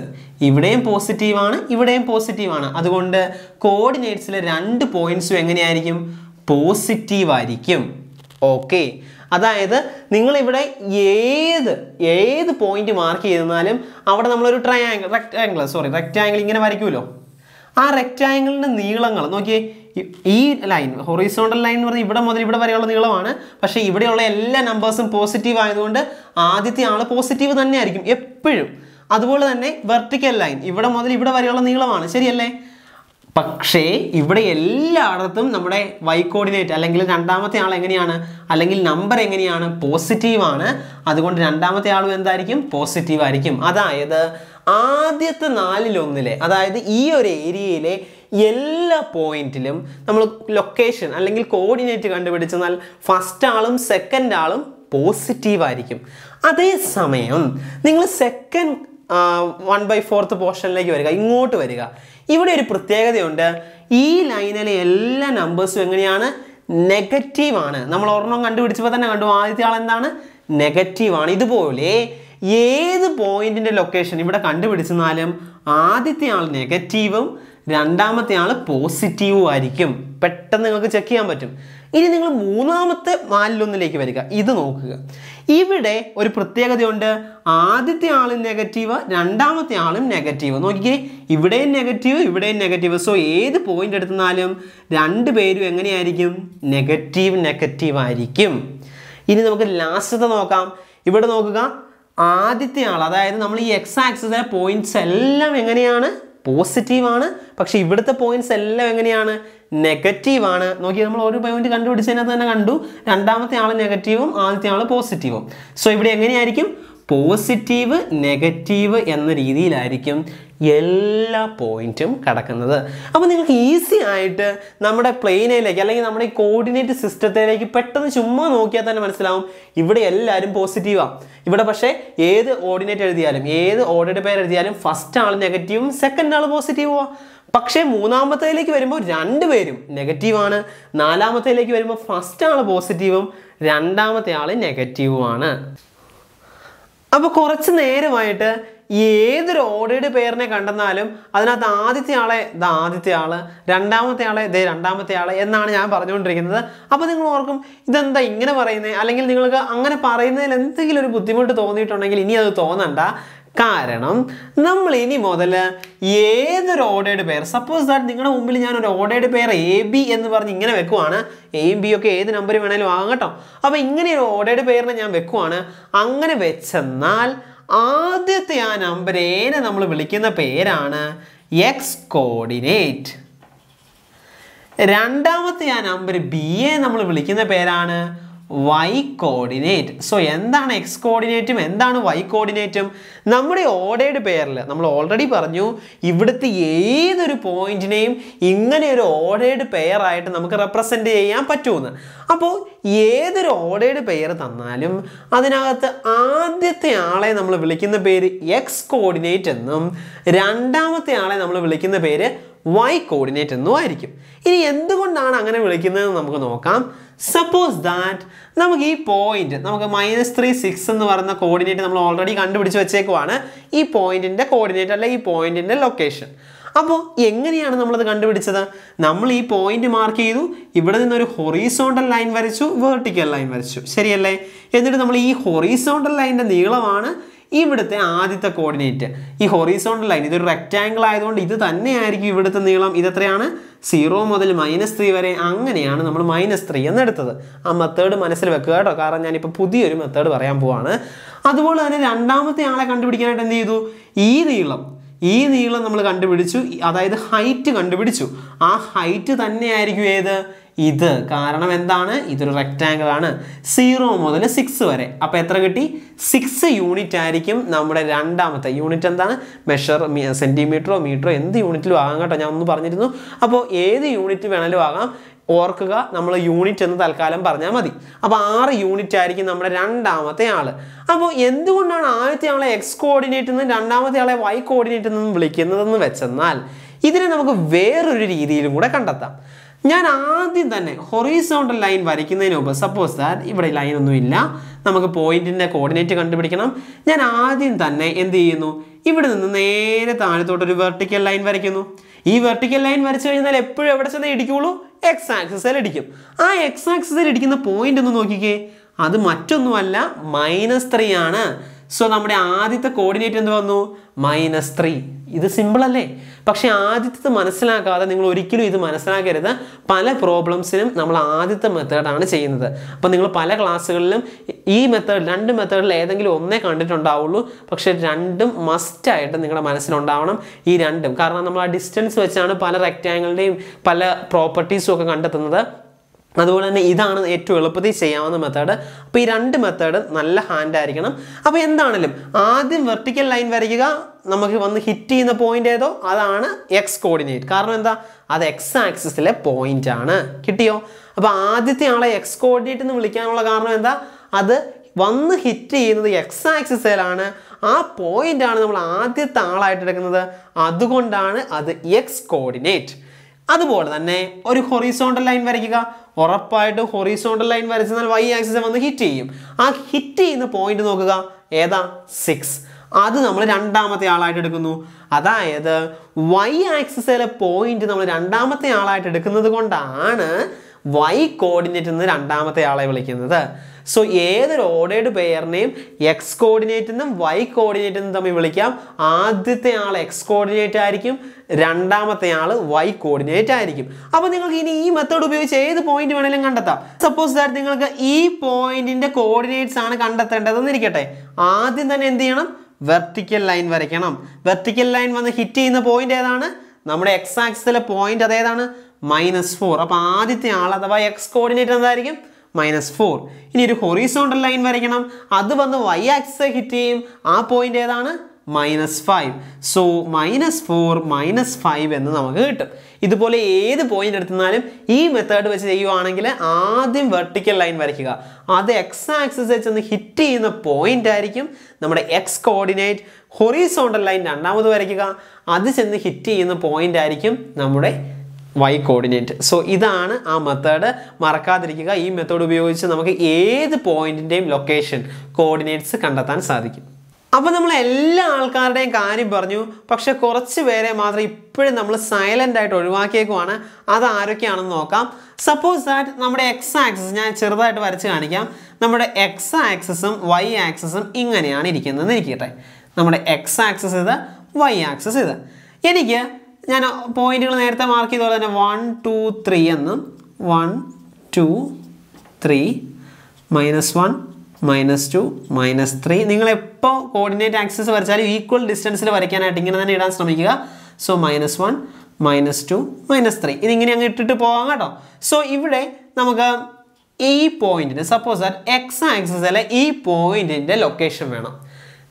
ഇവിടെയും പോസിറ്റീവാണ് ഇവിടെയും പോസിറ്റീവാണ് അതുകൊണ്ട് കോർഡിനേറ്റ്സിലെ രണ്ട് പോയിന്റ്സും എങ്ങനെയായിരിക്കും പോസിറ്റീവ് ആയിരിക്കും ഓക്കെ അതായത് നിങ്ങളിവിടെ ഏത് ഏത് പോയിന്റ് മാർക്ക് ചെയ്താലും അവിടെ നമ്മളൊരു ട്രയാങ്കിൾ റെക്റ്റാങ്കിൾ സോറി റെക്റ്റാങ്കിൾ ഇങ്ങനെ വരയ്ക്കുമല്ലോ ആ റെക്റ്റാങ്കിളിൻ്റെ നീളങ്ങൾ നോക്കിയേ ഈ ലൈൻ ഹൊറൈസോണ്ടൽ ലൈൻ എന്ന് പറഞ്ഞാൽ ഇവിടെ മുതൽ ഇവിടെ വരെയുള്ള നീളമാണ് പക്ഷേ ഇവിടെയുള്ള എല്ലാ നമ്പേഴ്സും പോസിറ്റീവ് ആയതുകൊണ്ട് ആദ്യത്തെ ആൾ പോസിറ്റീവ് തന്നെ ആയിരിക്കും എപ്പോഴും അതുപോലെ തന്നെ വെർട്ടിക്കൽ ലൈൻ ഇവിടെ മുതൽ ഇവിടെ വരെയുള്ള നീളമാണ് ശരിയല്ലേ പക്ഷേ ഇവിടെ എല്ലായിടത്തും നമ്മുടെ വൈ കോർഡിനേറ്റ് അല്ലെങ്കിൽ രണ്ടാമത്തെ ആൾ എങ്ങനെയാണ് അല്ലെങ്കിൽ നമ്പർ എങ്ങനെയാണ് പോസിറ്റീവാണ് അതുകൊണ്ട് രണ്ടാമത്തെ ആളും എന്തായിരിക്കും പോസിറ്റീവ് ആയിരിക്കും അതായത് ആദ്യത്തെ നാലിലൊന്നിലെ അതായത് ഈ ഒരു ഏരിയയിലെ എല്ലാ പോയിന്റിലും നമ്മൾ ലൊക്കേഷൻ അല്ലെങ്കിൽ കോർഡിനേറ്റ് കണ്ടുപിടിച്ചെന്നാൽ ഫസ്റ്റ് ആളും സെക്കൻഡ് ആളും പോസിറ്റീവ് ആയിരിക്കും അതേസമയം നിങ്ങൾ സെക്കൻഡ് വൺ ബൈ ഫോർത്ത് പോർഷനിലേക്ക് വരിക ഇങ്ങോട്ട് വരിക ഇവിടെ ഒരു പ്രത്യേകതയുണ്ട് ഈ ലൈനിലെ എല്ലാ നമ്പേഴ്സും എങ്ങനെയാണ് നെഗറ്റീവ് ആണ് നമ്മൾ ഒരെണ്ണം കണ്ടുപിടിച്ചപ്പോൾ തന്നെ കണ്ടു ആദ്യത്തെ ആൾ എന്താണ് നെഗറ്റീവ് ആണ് ഇതുപോലെ ഏത് പോയിന്റിന്റെ ലൊക്കേഷൻ ഇവിടെ കണ്ടുപിടിച്ചെന്നാലും ആദ്യത്തെ ആൾ നെഗറ്റീവും രണ്ടാമത്തെ ആൾ പോസിറ്റീവും ആയിരിക്കും പെട്ടെന്ന് നിങ്ങൾക്ക് ചെക്ക് ചെയ്യാൻ പറ്റും ഇനി നിങ്ങൾ മൂന്നാമത്തെ നാലിലൊന്നിലേക്ക് വരിക ഇത് നോക്കുക ഇവിടെ ഒരു പ്രത്യേകതയുണ്ട് ആദ്യത്തെ ആളും നെഗറ്റീവ് രണ്ടാമത്തെ ആളും നെഗറ്റീവ് നോക്കിക്കേ ഇവിടെയും നെഗറ്റീവ് ഇവിടെയും നെഗറ്റീവ് സോ ഏത് പോയിന്റ് എടുത്തുന്നാലും രണ്ട് പേരും എങ്ങനെയായിരിക്കും നെഗറ്റീവ് നെഗറ്റീവ് ആയിരിക്കും ഇനി നമുക്ക് ലാസ്റ്റത്തെ നോക്കാം ഇവിടെ നോക്കുക ആദ്യത്തെ ആൾ അതായത് നമ്മൾ ഈ എക്സ് ആക്സിസിലെ പോയിന്റ്സ് എല്ലാം എങ്ങനെയാണ് പോസിറ്റീവാണ് പക്ഷെ ഇവിടുത്തെ പോയിന്റ്സ് എല്ലാം എങ്ങനെയാണ് നെഗറ്റീവാണ് നോക്കി നമ്മൾ ഒരു പോയിന്റ് കണ്ടുപിടിച്ചതിനകത്ത് തന്നെ കണ്ടു രണ്ടാമത്തെ ആൾ നെഗറ്റീവും ആദ്യത്തെ ആൾ പോസിറ്റീവും സോ ഇവിടെ എങ്ങനെയായിരിക്കും പോസിറ്റീവ് നെഗറ്റീവ് എന്ന രീതിയിലായിരിക്കും എല്ലാ പോയിന്റും കിടക്കുന്നത് അപ്പോൾ നിങ്ങൾക്ക് ഈസി ആയിട്ട് നമ്മുടെ പ്ലെയിനിലേക്ക് അല്ലെങ്കിൽ നമ്മുടെ ഈ കോർഡിനേറ്റ് സിസ്റ്റത്തിലേക്ക് പെട്ടെന്ന് ചുമ്മാ നോക്കിയാൽ തന്നെ മനസ്സിലാവും ഇവിടെ എല്ലാവരും പോസിറ്റീവാണ് ഇവിടെ പക്ഷേ ഏത് ഓർഡിനേറ്റ് എഴുതിയാലും ഏത് ഓർഡിനേറ്റ് പേര് എഴുതിയാലും ഫസ്റ്റ് ആൾ നെഗറ്റീവും സെക്കൻഡ് ആൾ പോസിറ്റീവുമാണ് പക്ഷേ മൂന്നാമത്തേലേക്ക് വരുമ്പോൾ രണ്ടുപേരും നെഗറ്റീവാണ് നാലാമത്തേലേക്ക് വരുമ്പോൾ ഫസ്റ്റ് ആൾ പോസിറ്റീവും രണ്ടാമത്തെ ആൾ നെഗറ്റീവുമാണ് അപ്പോൾ കുറച്ച് നേരമായിട്ട് ഏതൊരു ഓടയുടെ പേരിനെ കണ്ടെന്നാലും അതിനകത്ത് ആദ്യത്തെ ആളെ ഇത് ആദ്യത്തെ ആള് രണ്ടാമത്തെ ആളെ ദേ രണ്ടാമത്തെ ആള് എന്നാണ് ഞാൻ പറഞ്ഞുകൊണ്ടിരിക്കുന്നത് അപ്പോൾ നിങ്ങൾ ഓർക്കും ഇതെന്താ ഇങ്ങനെ പറയുന്നത് അല്ലെങ്കിൽ നിങ്ങൾക്ക് അങ്ങനെ പറയുന്നതിൽ എന്തെങ്കിലും ഒരു ബുദ്ധിമുട്ട് തോന്നിയിട്ടുണ്ടെങ്കിൽ ഇനി അത് തോന്നണ്ട കാരണം നമ്മൾ ഇനി മുതൽ ഏതൊരു ഓടയുടെ പേര് സപ്പോസ് ദാറ്റ് നിങ്ങളുടെ മുമ്പിൽ ഞാൻ ഒരു ഓടയുടെ പേര് എ ബി എന്ന് പറഞ്ഞ് ഇങ്ങനെ വെക്കുവാണ് എയും ബി ഒക്കെ ഏത് നമ്പർ വേണേലും ആകട്ടോ അപ്പോൾ ഇങ്ങനെ ഒരു ഓടയുടെ പേരിനെ ഞാൻ വെക്കുവാണ് അങ്ങനെ വെച്ചെന്നാൽ ആദ്യത്തെ ആ നമ്പർ ഏനെ നമ്മൾ വിളിക്കുന്ന പേരാണ് എക്സ് കോർഡിനേറ്റ് രണ്ടാമത്തെ ആ നമ്പർ ബി എ നമ്മൾ വിളിക്കുന്ന പേരാണ് വൈ കോർഡിനേറ്റ് സോ എന്താണ് എക്സ് കോർഡിനേറ്റും എന്താണ് വൈ കോർഡിനേറ്റും നമ്മുടെ ഓടയുടെ പേരിൽ നമ്മൾ ഓൾറെഡി പറഞ്ഞു ഇവിടുത്തെ ഏതൊരു പോയിന്റിനെയും ഇങ്ങനെ ഒരു ഓടയുടെ പേരായിട്ട് നമുക്ക് റെപ്രസെൻ്റ് ചെയ്യാൻ പറ്റുമെന്ന് അപ്പോൾ ഏതൊരു ഓടയുടെ പേര് തന്നാലും അതിനകത്ത് ആദ്യത്തെ ആളെ നമ്മൾ വിളിക്കുന്ന പേര് എക്സ് കോർഡിനേറ്റ് എന്നും രണ്ടാമത്തെ ആളെ നമ്മൾ വിളിക്കുന്ന പേര് വൈ കോർഡിനേറ്റ് എന്നും ആയിരിക്കും ഇനി എന്തുകൊണ്ടാണ് അങ്ങനെ വിളിക്കുന്നതെന്ന് നമുക്ക് നോക്കാം സപ്പോസ് ദാറ്റ് നമുക്ക് ഈ പോയിന്റ് നമുക്ക് മൈനസ് ത്രീ സിക്സ് എന്ന് പറയുന്ന കോർഡിനേറ്റ് നമ്മൾ ഓൾറെഡി കണ്ടുപിടിച്ച് വെച്ചേക്കുവാണ് ഈ പോയിന്റിന്റെ കോർഡിനേറ്റ് അല്ലെ ഈ പോയിന്റിന്റെ ലൊക്കേഷൻ അപ്പോൾ എങ്ങനെയാണ് നമ്മളത് കണ്ടുപിടിച്ചത് നമ്മൾ ഈ പോയിന്റ് മാർക്ക് ചെയ്തു ഇവിടെ നിന്നൊരു ഹൊറീസോണ്ടൽ ലൈൻ വരച്ചു വേർട്ടിക്കൽ ലൈൻ വരച്ചു ശരിയല്ലേ എന്നിട്ട് നമ്മൾ ഈ ഹൊറീസോണ്ടൽ ലൈനിൻ്റെ നീളമാണ് ഇവിടുത്തെ ആദ്യത്തെ കോർഡിനേറ്റ് ഈ ഹൊറീസോണ്ടൽ ലൈൻ ഇതൊരു റെക്റ്റാങ്കിൾ ആയതുകൊണ്ട് ഇത് തന്നെയായിരിക്കും ഇവിടുത്തെ നീളം ഇതെത്രയാണ് സീറോ മുതൽ മൈനസ് ത്രീ വരെ അങ്ങനെയാണ് നമ്മൾ മൈനസ് ത്രീ എന്നെടുത്തത് ആ മെത്തേഡ് മനസ്സിൽ വെക്കുക കേട്ടോ കാരണം ഞാനിപ്പോൾ പുതിയൊരു മെത്തേഡ് പറയാൻ പോവാണ് അതുപോലെ തന്നെ രണ്ടാമത്തെ ആളെ കണ്ടുപിടിക്കാനായിട്ട് എന്ത് ചെയ്തു ഈ നീളം ഈ നീളം നമ്മൾ കണ്ടുപിടിച്ചു അതായത് ഹൈറ്റ് കണ്ടുപിടിച്ചു ആ ഹൈറ്റ് തന്നെയായിരിക്കും ഏത് ഇത് കാരണം എന്താണ് ഇതൊരു റെക്റ്റാങ്കിൾ ആണ് സീറോ മുതൽ സിക്സ് വരെ അപ്പോൾ എത്ര കിട്ടി സിക്സ് യൂണിറ്റ് ആയിരിക്കും നമ്മുടെ രണ്ടാമത്തെ യൂണിറ്റ് എന്താണ് മെഷർ സെൻറ്റിമീറ്ററോ മീറ്ററോ എന്ത് യൂണിറ്റിലും ആകാം കേട്ടോ ഞാൻ ഒന്ന് പറഞ്ഞിരുന്നു അപ്പോൾ ഏത് യൂണിറ്റ് വേണമെങ്കിലും ആകാം ഓർക്കുക നമ്മൾ യൂണിറ്റ് എന്ന് തൽക്കാലം പറഞ്ഞാൽ മതി അപ്പോൾ ആറ് യൂണിറ്റ് ആയിരിക്കും നമ്മുടെ രണ്ടാമത്തെ ആൾ അപ്പോൾ എന്തുകൊണ്ടാണ് ആദ്യത്തെ ആളെ എക്സ് കോർഡിനേറ്റ് എന്നും രണ്ടാമത്തെ ആളെ വൈ കോർഡിനേറ്റ് എന്നും വിളിക്കുന്നതെന്ന് വെച്ചെന്നാൽ ഇതിനെ നമുക്ക് വേറൊരു രീതിയിലും കൂടെ കണ്ടെത്താം ഞാൻ ആദ്യം തന്നെ ഹൊറീസോണ്ടൽ ലൈൻ വരയ്ക്കുന്നതിന് മുമ്പ് സപ്പോസ് ദാറ്റ് ഇവിടെ ലൈൻ ഒന്നുമില്ല നമുക്ക് പോയിന്റിന്റെ കോർഡിനേറ്റ് കണ്ടുപിടിക്കണം ഞാൻ ആദ്യം തന്നെ എന്ത് ചെയ്യുന്നു ഇവിടെ നിന്ന് നേരെ താഴത്തോട്ട് ഒരു വെർട്ടിക്കൽ ലൈൻ വരയ്ക്കുന്നു ഈ വെർട്ടിക്കൽ ലൈൻ വരച്ചു കഴിഞ്ഞാൽ എപ്പോഴും എവിടെ ചെന്നേ ഇടിക്കുള്ളൂ എക്സ് ആക്സിസിൽ ഇടിക്കും ആ എക്സ് ആക്സിസിൽ ഇടിക്കുന്ന പോയിന്റ് ഒന്ന് നോക്കിക്കേ അത് മറ്റൊന്നുമല്ല മൈനസ് ത്രീ ആണ് സോ നമ്മുടെ ആദ്യത്തെ കോർഡിനേറ്റ് എന്ത് വന്നു മൈനസ് ത്രീ ഇത് സിമ്പിൾ അല്ലേ പക്ഷെ ആദ്യത്തത് മനസ്സിലാക്കാതെ നിങ്ങൾ ഒരിക്കലും ഇത് മനസ്സിലാക്കരുത് പല പ്രോബ്ലംസിനും നമ്മൾ ആദ്യത്തെ മെത്തേഡാണ് ചെയ്യുന്നത് അപ്പം നിങ്ങൾ പല ക്ലാസ്സുകളിലും ഈ മെത്തേഡ് രണ്ട് മെത്തേഡിൽ ഏതെങ്കിലും ഒന്നേ കണ്ടിട്ടുണ്ടാവുള്ളൂ പക്ഷേ രണ്ടും മസ്റ്റായിട്ട് നിങ്ങളുടെ മനസ്സിലുണ്ടാവണം ഈ രണ്ടും കാരണം നമ്മൾ ആ ഡിസ്റ്റൻസ് വെച്ചാണ് പല റെക്റ്റാങ്കിളുടെയും പല പ്രോപ്പർട്ടീസും ഒക്കെ കണ്ടെത്തുന്നത് അതുപോലെ തന്നെ ഇതാണ് ഏറ്റവും എളുപ്പത്തിൽ ചെയ്യാവുന്ന മെത്തേഡ് അപ്പോൾ ഈ രണ്ട് മെത്തേഡ് നല്ല ഹാൻഡ് ആയിരിക്കണം അപ്പോൾ എന്താണെങ്കിലും ആദ്യം വെർട്ടിക്കൽ ലൈൻ വരയ്ക്കുക നമുക്ക് വന്ന് ഹിറ്റ് ചെയ്യുന്ന പോയിന്റ് ഏതോ അതാണ് എക്സ് കോർഡിനേറ്റ് കാരണം എന്താ അത് എക്സ് ആക്സിസിലെ പോയിന്റ് ആണ് കിട്ടിയോ അപ്പോൾ ആദ്യത്തെ ആളെ എക്സ് കോർഡിനേറ്റ് എന്ന് വിളിക്കാനുള്ള കാരണം എന്താ അത് വന്ന് ഹിറ്റ് ചെയ്യുന്നത് എക്സ് ആക്സിസിലാണ് ആ പോയിന്റ് ആണ് നമ്മൾ ആദ്യത്തെ ആളായിട്ട് എടുക്കുന്നത് അതുകൊണ്ടാണ് അത് എക്സ് കോർഡിനേറ്റ് അതുപോലെ തന്നെ ഒരു ഹൊറീസോണ്ടൽ ലൈൻ വരയ്ക്കുക ഉറപ്പായിട്ട് ഹൊറീസോണ്ടൽ ലൈൻ വരച്ചാൽ വൈ ആക്സിസ് വന്ന് ഹിറ്റ് ചെയ്യും ആ ഹിറ്റ് ചെയ്യുന്ന പോയിന്റ് നോക്കുക ഏതാ സിക്സ് അത് നമ്മൾ രണ്ടാമത്തെ ആളായിട്ട് എടുക്കുന്നു അതായത് വൈ ആക്സിസിലെ പോയിന്റ് നമ്മൾ രണ്ടാമത്തെ ആളായിട്ട് എടുക്കുന്നത് കൊണ്ടാണ് വൈ കോർഡിനേറ്റ് എന്ന് രണ്ടാമത്തെ ആളെ വിളിക്കുന്നത് സോ ഏതൊരു ഓർഡേഡ് പെയറിനെയും എക്സ് കോർഡിനേറ്റ് എന്നും വൈ കോർഡിനേറ്റ് എന്നും തമ്മിൽ വിളിക്കാം ആദ്യത്തെ ആൾ എക്സ് കോർഡിനേറ്റ് ആയിരിക്കും രണ്ടാമത്തെ ആൾ വൈ കോർഡിനേറ്റ് ആയിരിക്കും അപ്പോൾ നിങ്ങൾക്ക് ഇനി ഈ മെത്തേഡ് ഉപയോഗിച്ച് ഏത് പോയിന്റ് വേണമെങ്കിലും കണ്ടെത്താം സപ്പോസ് ദാറ്റ് നിങ്ങൾക്ക് ഈ പോയിന്റിന്റെ കോർഡിനേറ്റ്സ് ആണ് കണ്ടെത്തേണ്ടതെന്ന് ഇരിക്കട്ടെ ആദ്യം തന്നെ എന്ത് ചെയ്യണം വെർട്ടിക്കൽ ലൈൻ വരയ്ക്കണം വെർട്ടിക്കൽ ലൈൻ വന്ന് ഹിറ്റ് ചെയ്യുന്ന പോയിന്റ് ഏതാണ് നമ്മുടെ എക്സ് ആക്സിലെ പോയിന്റ് അതേതാണ് മൈനസ് ഫോർ അപ്പോൾ ആദ്യത്തെ ആൾ അഥവാ എക്സ് കോർഡിനേറ്റ് എന്തായിരിക്കും മൈനസ് ഫോർ ഇനി ഒരു ഹൊറീസോണ്ടൽ ലൈൻ വരയ്ക്കണം അത് വന്ന് വൈ ആക്സിസ് ഹിറ്റ് ചെയ്യും ആ പോയിന്റ് ഏതാണ് minus five so minus four minus five എന്ന് നമുക്ക് കിട്ടും ഇതുപോലെ ഏത് പോയിന്റ് എടുത്തിരുന്നാലും ഈ മെത്തേഡ് വെച്ച് ചെയ്യുവാണെങ്കിൽ ആദ്യം വെർട്ടിക്കൽ ലൈൻ വരയ്ക്കുക അത് എക്സ് ആക്സിസ് വെച്ച് ഒന്ന് ഹിറ്റ് ചെയ്യുന്ന പോയിന്റ് ആയിരിക്കും നമ്മുടെ എക്സ് കോർഡിനേറ്റ് ഹൊറീസോണ്ടൽ ലൈൻ രണ്ടാമത് വരയ്ക്കുക അത് ചെന്ന് ഹിറ്റ് ചെയ്യുന്ന പോയിന്റ് ആയിരിക്കും നമ്മുടെ വൈ കോർഡിനേറ്റ് സോ ഇതാണ് ആ മെത്തേഡ് മറക്കാതിരിക്കുക ഈ മെത്തേഡ് ഉപയോഗിച്ച് നമുക്ക് ഏത് പോയിന്റിൻ്റെയും ലൊക്കേഷൻ കോർഡിനേറ്റ്സ് കണ്ടെത്താൻ സാധിക്കും അപ്പോൾ നമ്മൾ എല്ലാ ആൾക്കാരുടെയും കാര്യം പറഞ്ഞു പക്ഷെ കുറച്ച് പേരെ മാത്രം ഇപ്പോഴും നമ്മൾ സൈലൻ്റ് ആയിട്ട് ഒഴിവാക്കിയേക്കുവാണ് അത് ആരൊക്കെയാണെന്ന് നോക്കാം സപ്പോസ് ദാറ്റ് നമ്മുടെ എക്സ് ആക്സസ് ഞാൻ ചെറുതായിട്ട് വരച്ച് കാണിക്കാം നമ്മുടെ എക്സ് ആക്സസും വൈ ആക്സസും ഇങ്ങനെയാണ് ഇരിക്കുന്നതെന്ന് ഇരിക്കട്ടെ നമ്മുടെ എക്സ് ആക്സസ് ഇത് വൈ ആക്സസ് ഇത് എനിക്ക് ഞാൻ പോയിന്റുകൾ നേരത്തെ മാർക്ക് ചെയ്ത പോലെ തന്നെ വൺ ടു ത്രീ എന്നും one two three minus one minus two minus three നിങ്ങളെപ്പോൾ കോർഡിനേറ്റ് ആക്സസ് വരച്ചാലും ഈക്വൽ ഡിസ്റ്റൻസിൽ വരയ്ക്കാനായിട്ട് ഇങ്ങനെ തന്നെ ഇടാൻ ശ്രമിക്കുക so minus one minus two minus three ഇതിങ്ങനെ അങ്ങ് ഇട്ടിട്ട് പോകാം കേട്ടോ സോ ഇവിടെ നമുക്ക് ഈ പോയിന്റിന് സപ്പോസ് ദാറ്റ് എക്സ് ആക്സസിലെ ഈ പോയിന്റിൻ്റെ ലൊക്കേഷൻ വേണം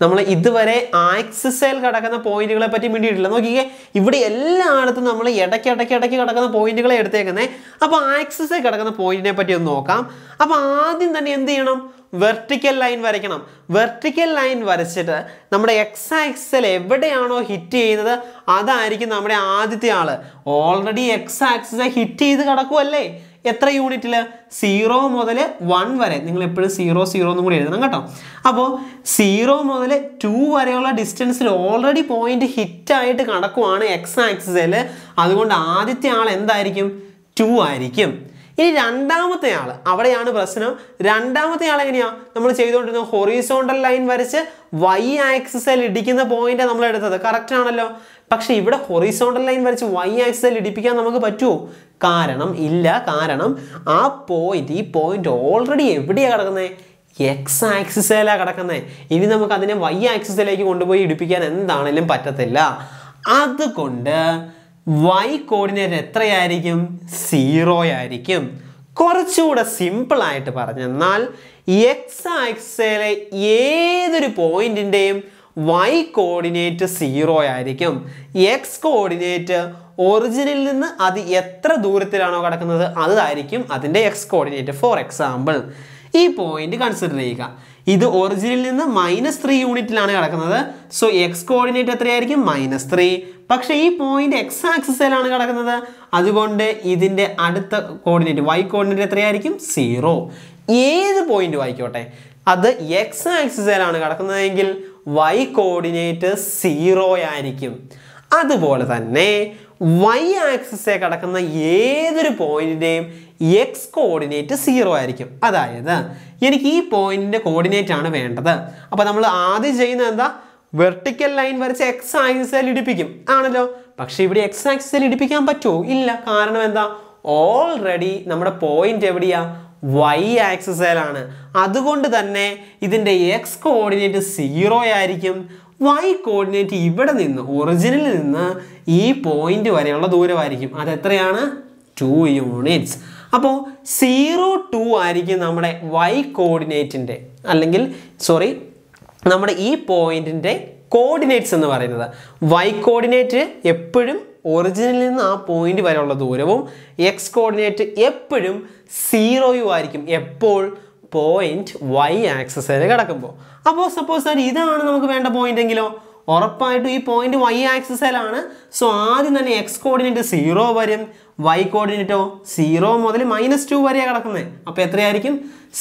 നമ്മൾ ഇതുവരെ ആക്സിസയിൽ കിടക്കുന്ന പോയിന്റുകളെ പറ്റി മിണ്ടിയിട്ടില്ല നോക്കിക്കേ ഇവിടെ എല്ലായിടത്തും നമ്മൾ ഇടയ്ക്ക് ഇടയ്ക്ക് ഇടയ്ക്ക് കിടക്കുന്ന പോയിന്റുകളെ എടുത്തേക്കുന്നത് അപ്പോൾ ആക്സിസിൽ കിടക്കുന്ന പോയിന്റിനെ പറ്റി ഒന്ന് നോക്കാം അപ്പോൾ ആദ്യം തന്നെ എന്ത് ചെയ്യണം വെർട്ടിക്കൽ ലൈൻ വരയ്ക്കണം വെർട്ടിക്കൽ ലൈൻ വരച്ചിട്ട് നമ്മുടെ എക്സ് ആക്സിൽ എവിടെയാണോ ഹിറ്റ് ചെയ്യുന്നത് അതായിരിക്കും നമ്മുടെ ആദ്യത്തെ ആള് ഓൾറെഡി എക്സ് ആക്സിസ് ഹിറ്റ് ചെയ്ത് കിടക്കുമല്ലേ എത്ര യൂണിറ്റിൽ സീറോ മുതൽ വൺ വരെ നിങ്ങൾ എപ്പോഴും സീറോ സീറോ എന്നും കൂടി എഴുതണം കേട്ടോ അപ്പോൾ സീറോ മുതൽ ടു വരെയുള്ള ഡിസ്റ്റൻസിൽ ഓൾറെഡി പോയിന്റ് ഹിറ്റ് ആയിട്ട് കിടക്കുവാണ് എക്സ് ആക്സിസിൽ അതുകൊണ്ട് ആദ്യത്തെ ആൾ എന്തായിരിക്കും ടു ആയിരിക്കും ഇനി രണ്ടാമത്തെ ആൾ അവിടെയാണ് പ്രശ്നം രണ്ടാമത്തെ ആൾ എങ്ങനെയാ നമ്മൾ ചെയ്തുകൊണ്ടിരുന്ന ഹൊറീസോണ്ടൽ ലൈൻ വരച്ച് വൈ ആക്സിസിൽ ഇടിക്കുന്ന പോയിന്റ് നമ്മൾ എടുത്തത് കറക്റ്റ് ആണല്ലോ പക്ഷേ ഇവിടെ ഹൊറീസോണ്ടൽ ലൈൻ വരച്ച് വൈ ആക്സിസിൽ ഇടിപ്പിക്കാൻ നമുക്ക് പറ്റുമോ കാരണം ഇല്ല കാരണം ആ പോയിന്റ് ഈ പോയിന്റ് ഓൾറെഡി എവിടെയാണ് കിടക്കുന്നത് എക്സ് ആക്സിസിലാണ് കിടക്കുന്നത് ഇനി നമുക്ക് അതിനെ വൈ ആക്സിസിലേക്ക് കൊണ്ടുപോയി ഇടിപ്പിക്കാൻ എന്താണേലും പറ്റത്തില്ല അതുകൊണ്ട് വൈ കോർഡിനേറ്റ് എത്രയായിരിക്കും സീറോ ആയിരിക്കും കുറച്ചുകൂടെ ആയിട്ട് പറഞ്ഞെന്നാൽ എക്സ് ആക്സിലെ ഏതൊരു പോയിന്റിന്റെയും വൈ കോർഡിനേറ്റ് സീറോ ആയിരിക്കും എക്സ് കോർഡിനേറ്റ് ഒറിജിനിൽ നിന്ന് അത് എത്ര ദൂരത്തിലാണോ കിടക്കുന്നത് അതായിരിക്കും അതിൻ്റെ എക്സ് കോർഡിനേറ്റ് ഫോർ എക്സാമ്പിൾ ഈ പോയിന്റ് കൺസിഡർ ചെയ്യുക ഇത് ഒറിജിനിൽ നിന്ന് മൈനസ് ത്രീ യൂണിറ്റിലാണ് കിടക്കുന്നത് സോ എക്സ് കോർഡിനേറ്റ് എത്രയായിരിക്കും മൈനസ് ത്രീ പക്ഷെ ഈ പോയിന്റ് എക്സ് ആക്സിസിലാണ് കിടക്കുന്നത് അതുകൊണ്ട് ഇതിൻ്റെ അടുത്ത കോർഡിനേറ്റ് വൈ കോർഡിനേറ്റ് എത്രയായിരിക്കും സീറോ ഏത് പോയിന്റ് വായിക്കോട്ടെ അത് എക്സ് ആക്സിസിലാണ് കിടക്കുന്നതെങ്കിൽ വൈ കോർഡിനേറ്റ് സീറോ ആയിരിക്കും അതുപോലെ തന്നെ വൈ ആക്സിസെ കിടക്കുന്ന ഏതൊരു പോയിന്റിൻ്റെയും എക്സ് കോർഡിനേറ്റ് സീറോ ആയിരിക്കും അതായത് എനിക്ക് ഈ പോയിന്റിന്റെ കോർഡിനേറ്റ് ആണ് വേണ്ടത് അപ്പോൾ നമ്മൾ ആദ്യം ചെയ്യുന്നത് എന്താ വെർട്ടിക്കൽ ലൈൻ വരച്ച് എക്സ് ആക്സിൽ ഇടിപ്പിക്കും ആണല്ലോ പക്ഷേ ഇവിടെ എക്സ് ആക്സിൽ ഇടിപ്പിക്കാൻ പറ്റുമോ ഇല്ല കാരണം എന്താ ഓൾറെഡി നമ്മുടെ പോയിന്റ് എവിടെയാ വൈ ആക്സിസിലാണ് അതുകൊണ്ട് തന്നെ ഇതിൻ്റെ എക്സ് കോർഡിനേറ്റ് സീറോ ആയിരിക്കും വൈ കോർഡിനേറ്റ് ഇവിടെ നിന്ന് ഒറിജിനിൽ നിന്ന് ഈ പോയിന്റ് വരെയുള്ള ദൂരമായിരിക്കും അത് എത്രയാണ് ടു യൂണിറ്റ്സ് അപ്പോൾ സീറോ ടു ആയിരിക്കും നമ്മുടെ വൈ കോർഡിനേറ്റിൻ്റെ അല്ലെങ്കിൽ സോറി നമ്മുടെ ഈ പോയിൻറ്റിൻ്റെ കോർഡിനേറ്റ്സ് എന്ന് പറയുന്നത് വൈ കോർഡിനേറ്റ് എപ്പോഴും ഒറിജിനിൽ നിന്ന് ആ പോയിന്റ് വരെയുള്ള ദൂരവും എക്സ് കോർഡിനേറ്റ് എപ്പോഴും സീറോയും ആയിരിക്കും എപ്പോൾ പോയിന്റ് വൈ ആക്സസ് വരെ കിടക്കുമ്പോൾ അപ്പോൾ സപ്പോസ് സാർ ഇതാണ് നമുക്ക് വേണ്ട പോയിന്റ് എങ്കിലോ ഉറപ്പായിട്ടും ഈ പോയിന്റ് വൈ ആക്സസിലാണ് സോ ആദ്യം തന്നെ എക്സ് കോർഡിനേറ്റ് സീറോ വരും വൈ കോർഡിനേറ്റോ സീറോ മുതൽ മൈനസ് ടു വരെയാണ് കിടക്കുന്നത് അപ്പോൾ എത്രയായിരിക്കും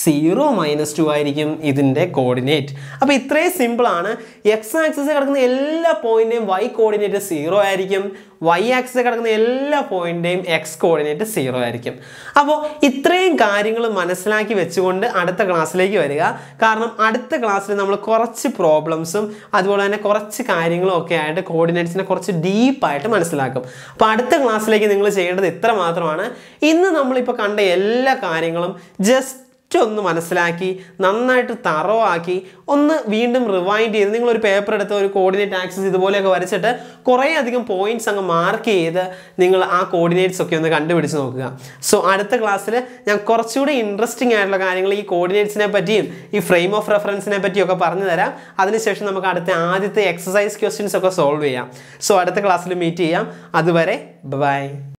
സീറോ മൈനസ് ടു ആയിരിക്കും ഇതിൻ്റെ കോർഡിനേറ്റ് അപ്പോൾ ഇത്രയും സിമ്പിളാണ് എക്സ് ആക്സസ് കിടക്കുന്ന എല്ലാ പോയിൻ്റെയും വൈ കോർഡിനേറ്റ് സീറോ ആയിരിക്കും വൈ ആക്സസ് കിടക്കുന്ന എല്ലാ പോയിൻ്റെയും എക്സ് കോർഡിനേറ്റ് സീറോ ആയിരിക്കും അപ്പോൾ ഇത്രയും കാര്യങ്ങൾ മനസ്സിലാക്കി വെച്ചുകൊണ്ട് അടുത്ത ക്ലാസ്സിലേക്ക് വരിക കാരണം അടുത്ത ക്ലാസ്സിൽ നമ്മൾ കുറച്ച് പ്രോബ്ലംസും അതുപോലെ തന്നെ കുറച്ച് കാര്യങ്ങളും ഒക്കെ ആയിട്ട് കോർഡിനേറ്റ്സിനെ കുറച്ച് ഡീപ്പായിട്ട് മനസ്സിലാക്കും അപ്പോൾ അടുത്ത ക്ലാസ്സിലേക്ക് നിങ്ങൾ ചെയ്യേണ്ടത് ഇത്ര മാത്രമാണ് ഇന്ന് നമ്മളിപ്പോൾ കണ്ട എല്ലാ കാര്യങ്ങളും ജസ്റ്റ് ഒന്ന് മനസ്സിലാക്കി നന്നായിട്ട് തറോ ആക്കി ഒന്ന് വീണ്ടും റിവൈൻഡ് ചെയ്ത് നിങ്ങളൊരു പേപ്പർ എടുത്ത് ഒരു കോർഡിനേറ്റ് ആക്സസ് ഇതുപോലെയൊക്കെ വരച്ചിട്ട് കുറേ അധികം പോയിന്റ്സ് അങ്ങ് മാർക്ക് ചെയ്ത് നിങ്ങൾ ആ കോർഡിനേറ്റ്സ് ഒക്കെ ഒന്ന് കണ്ടുപിടിച്ച് നോക്കുക സോ അടുത്ത ക്ലാസ്സിൽ ഞാൻ കുറച്ചുകൂടി ഇൻട്രസ്റ്റിംഗ് ആയിട്ടുള്ള കാര്യങ്ങൾ ഈ കോർഡിനേറ്റ്സിനെ പറ്റിയും ഈ ഫ്രെയിം ഓഫ് റെഫറൻസിനെ പറ്റിയൊക്കെ പറഞ്ഞു തരാം അതിനുശേഷം നമുക്ക് അടുത്ത ആദ്യത്തെ എക്സസൈസ് ക്വസ്റ്റ്യൻസ് ഒക്കെ സോൾവ് ചെയ്യാം സോ അടുത്ത ക്ലാസ്സിൽ മീറ്റ് ചെയ്യാം അതുവരെ ബൈ